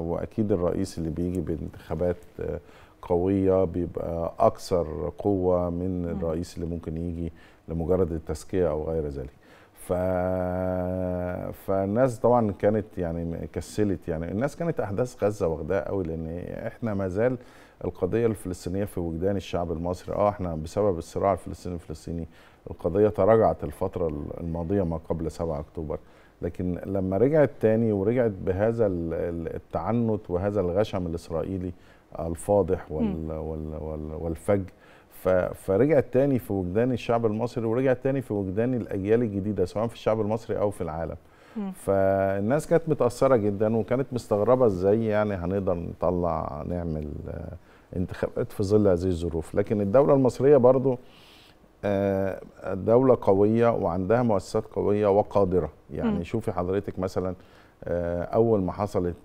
واكيد الرئيس اللي بيجي بانتخابات آه، قويه بيبقى اكثر قوه من الرئيس اللي ممكن يجي لمجرد التزكيه او غير ذلك ف... فالناس طبعا كانت يعني كسلت يعني الناس كانت احداث غزه واخداها قوي لان احنا ما زال القضيه الفلسطينيه في وجدان الشعب المصري اه احنا بسبب الصراع الفلسطيني الفلسطيني القضيه تراجعت الفتره الماضيه ما قبل 7 اكتوبر لكن لما رجعت تاني ورجعت بهذا التعنت وهذا الغشم الاسرائيلي الفاضح وال... وال... وال... والفج فرجعت تاني في وجدان الشعب المصري ورجعت تاني في وجدان الاجيال الجديده سواء في الشعب المصري او في العالم فالناس كانت متاثره جدا وكانت مستغربه ازاي يعني هنقدر نطلع نعمل آه، انتخابات في ظل هذه الظروف لكن الدوله المصريه برضو آه، دولة قوية وعندها مؤسسات قوية وقادرة يعني شوفي حضرتك مثلا آه، أول ما حصلت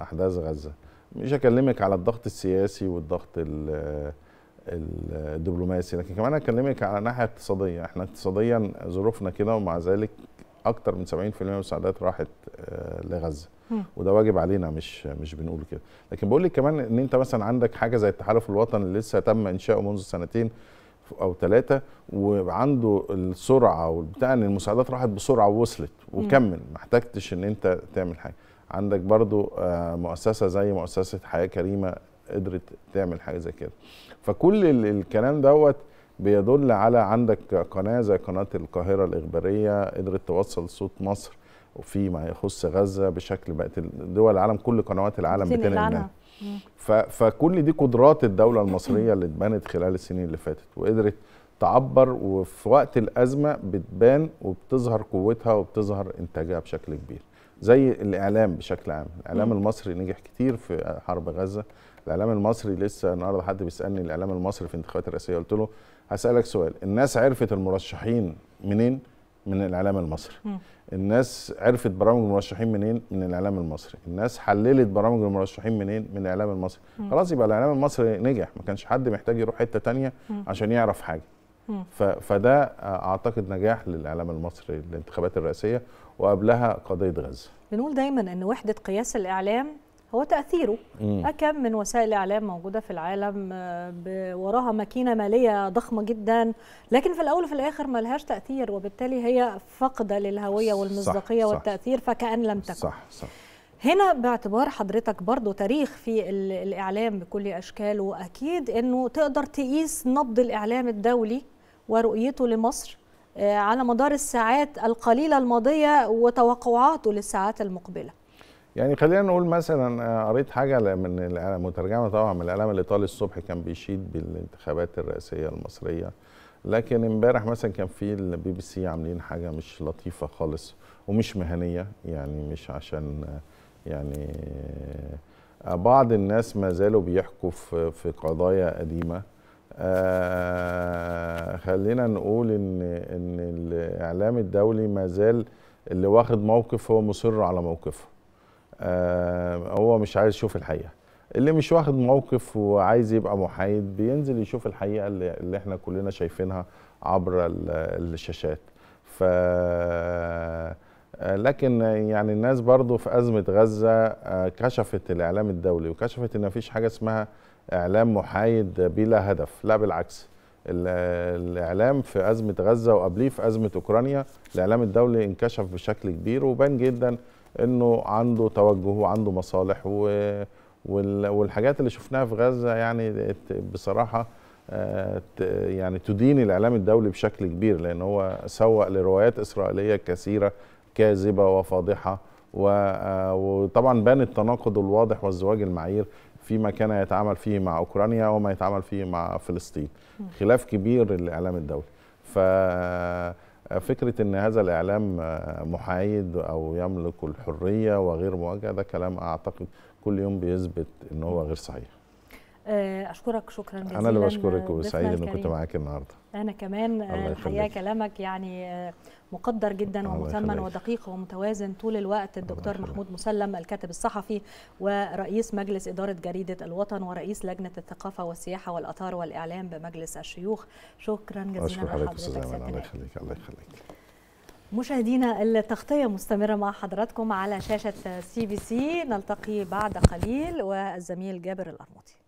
أحداث غزة مش هكلمك على الضغط السياسي والضغط الدبلوماسي لكن كمان اكلمك على الناحيه الاقتصاديه احنا اقتصاديا ظروفنا كده ومع ذلك اكتر من 70% من المساعدات راحت آه، لغزه وده واجب علينا مش مش بنقول كده لكن بقول لك كمان ان انت مثلا عندك حاجه زي التحالف الوطني اللي لسه تم انشاؤه منذ سنتين او ثلاثه وعنده السرعه والبتاع ان المساعدات راحت بسرعه ووصلت وكمل ما احتجتش ان انت تعمل حاجه عندك برضو آه، مؤسسه زي مؤسسه حياه كريمه قدرت تعمل حاجه زي كده فكل الكلام دوت بيدل على عندك قناه زي قناه القاهره الاخباريه قدرت توصل صوت مصر وفيما يخص غزه بشكل بقت دول العالم كل قنوات العالم بتنقل فكل دي قدرات الدوله المصريه اللي اتبنت خلال السنين اللي فاتت وقدرت تعبر وفي وقت الازمه بتبان وبتظهر قوتها وبتظهر انتاجها بشكل كبير زي الاعلام بشكل عام الاعلام المصري نجح كتير في حرب غزه الاعلام المصري لسه النهارده حد بيسالني الاعلام المصري في الانتخابات الرئاسيه قلت له هسالك سؤال الناس عرفت المرشحين منين من الاعلام المصري الناس عرفت برامج المرشحين منين من الاعلام المصري الناس حللت برامج المرشحين منين من الاعلام المصري خلاص يبقى الاعلام المصري نجح ما كانش حد محتاج يروح حته تانية عشان يعرف حاجه فده اعتقد نجاح للاعلام المصري للانتخابات الرئاسيه وقبلها قضيه غزه بنقول دايما ان وحده قياس الاعلام هو تأثيره كم من وسائل إعلام موجودة في العالم آه، وراها ماكينة مالية ضخمة جدا لكن في الأول وفي الآخر لهاش تأثير وبالتالي هي فاقده للهوية والمصداقية والتأثير فكأن لم تكن صح صح هنا باعتبار حضرتك برضو تاريخ في الإعلام بكل أشكاله أكيد أنه تقدر تقيس نبض الإعلام الدولي ورؤيته لمصر آه، على مدار الساعات القليلة الماضية وتوقعاته للساعات المقبلة يعني خلينا نقول مثلا آه، قريت حاجه من مترجمه طبعا من الاعلام الايطالي الصبح كان بيشيد بالانتخابات الرئاسيه المصريه لكن امبارح مثلا كان في البي بي سي عاملين حاجه مش لطيفه خالص ومش مهنيه يعني مش عشان آه، يعني آه، بعض الناس ما زالوا بيحكوا في قضايا قديمه خلينا نقول ان ان الاعلام الدولي ما زال اللي واخد موقف هو مصر على موقفه آه، هو مش عايز يشوف الحقيقه اللي مش واخد موقف وعايز يبقى محايد بينزل يشوف الحقيقه اللي, اللي احنا كلنا شايفينها عبر الشاشات ف آه، لكن يعني الناس برضو في أزمة غزة آه، كشفت الإعلام الدولي وكشفت إن مفيش حاجة اسمها إعلام محايد بلا هدف لا بالعكس الإعلام في أزمة غزة وقبليه في أزمة أوكرانيا الإعلام الدولي انكشف بشكل كبير وبان جدا انه عنده توجه وعنده مصالح و... والحاجات اللي شفناها في غزه يعني بصراحه آه، يعني تدين الاعلام الدولي بشكل كبير لان هو سوق لروايات اسرائيليه كثيره كاذبه وفاضحه آه، وطبعا بان التناقض الواضح والزواج المعايير فيما كان يتعامل فيه مع اوكرانيا وما يتعامل فيه مع فلسطين خلاف كبير للاعلام الدولي ف فكره ان هذا الاعلام آه، محايد او يملك الحريه وغير مواجهه ده كلام اعتقد كل يوم بيثبت ان هو غير صحيح آه، اشكرك شكرا جزيلا انا اللي بشكرك وسعيد اني كنت معاك النهارده انا كمان آه، الحقيقه كلامك يعني مقدر جدا ومثمن ودقيق ومتوازن طول الوقت الدكتور محمود مسلم الكاتب الصحفي ورئيس مجلس إدارة جريدة الوطن ورئيس لجنة الثقافة والسياحة والأثار والإعلام بمجلس الشيوخ شكرا جزيلا لحضرتك سيادة الله يخليك الله يخليك مشاهدينا التغطية مستمرة مع حضراتكم على شاشة سي بي سي نلتقي بعد قليل والزميل جابر الأرموطي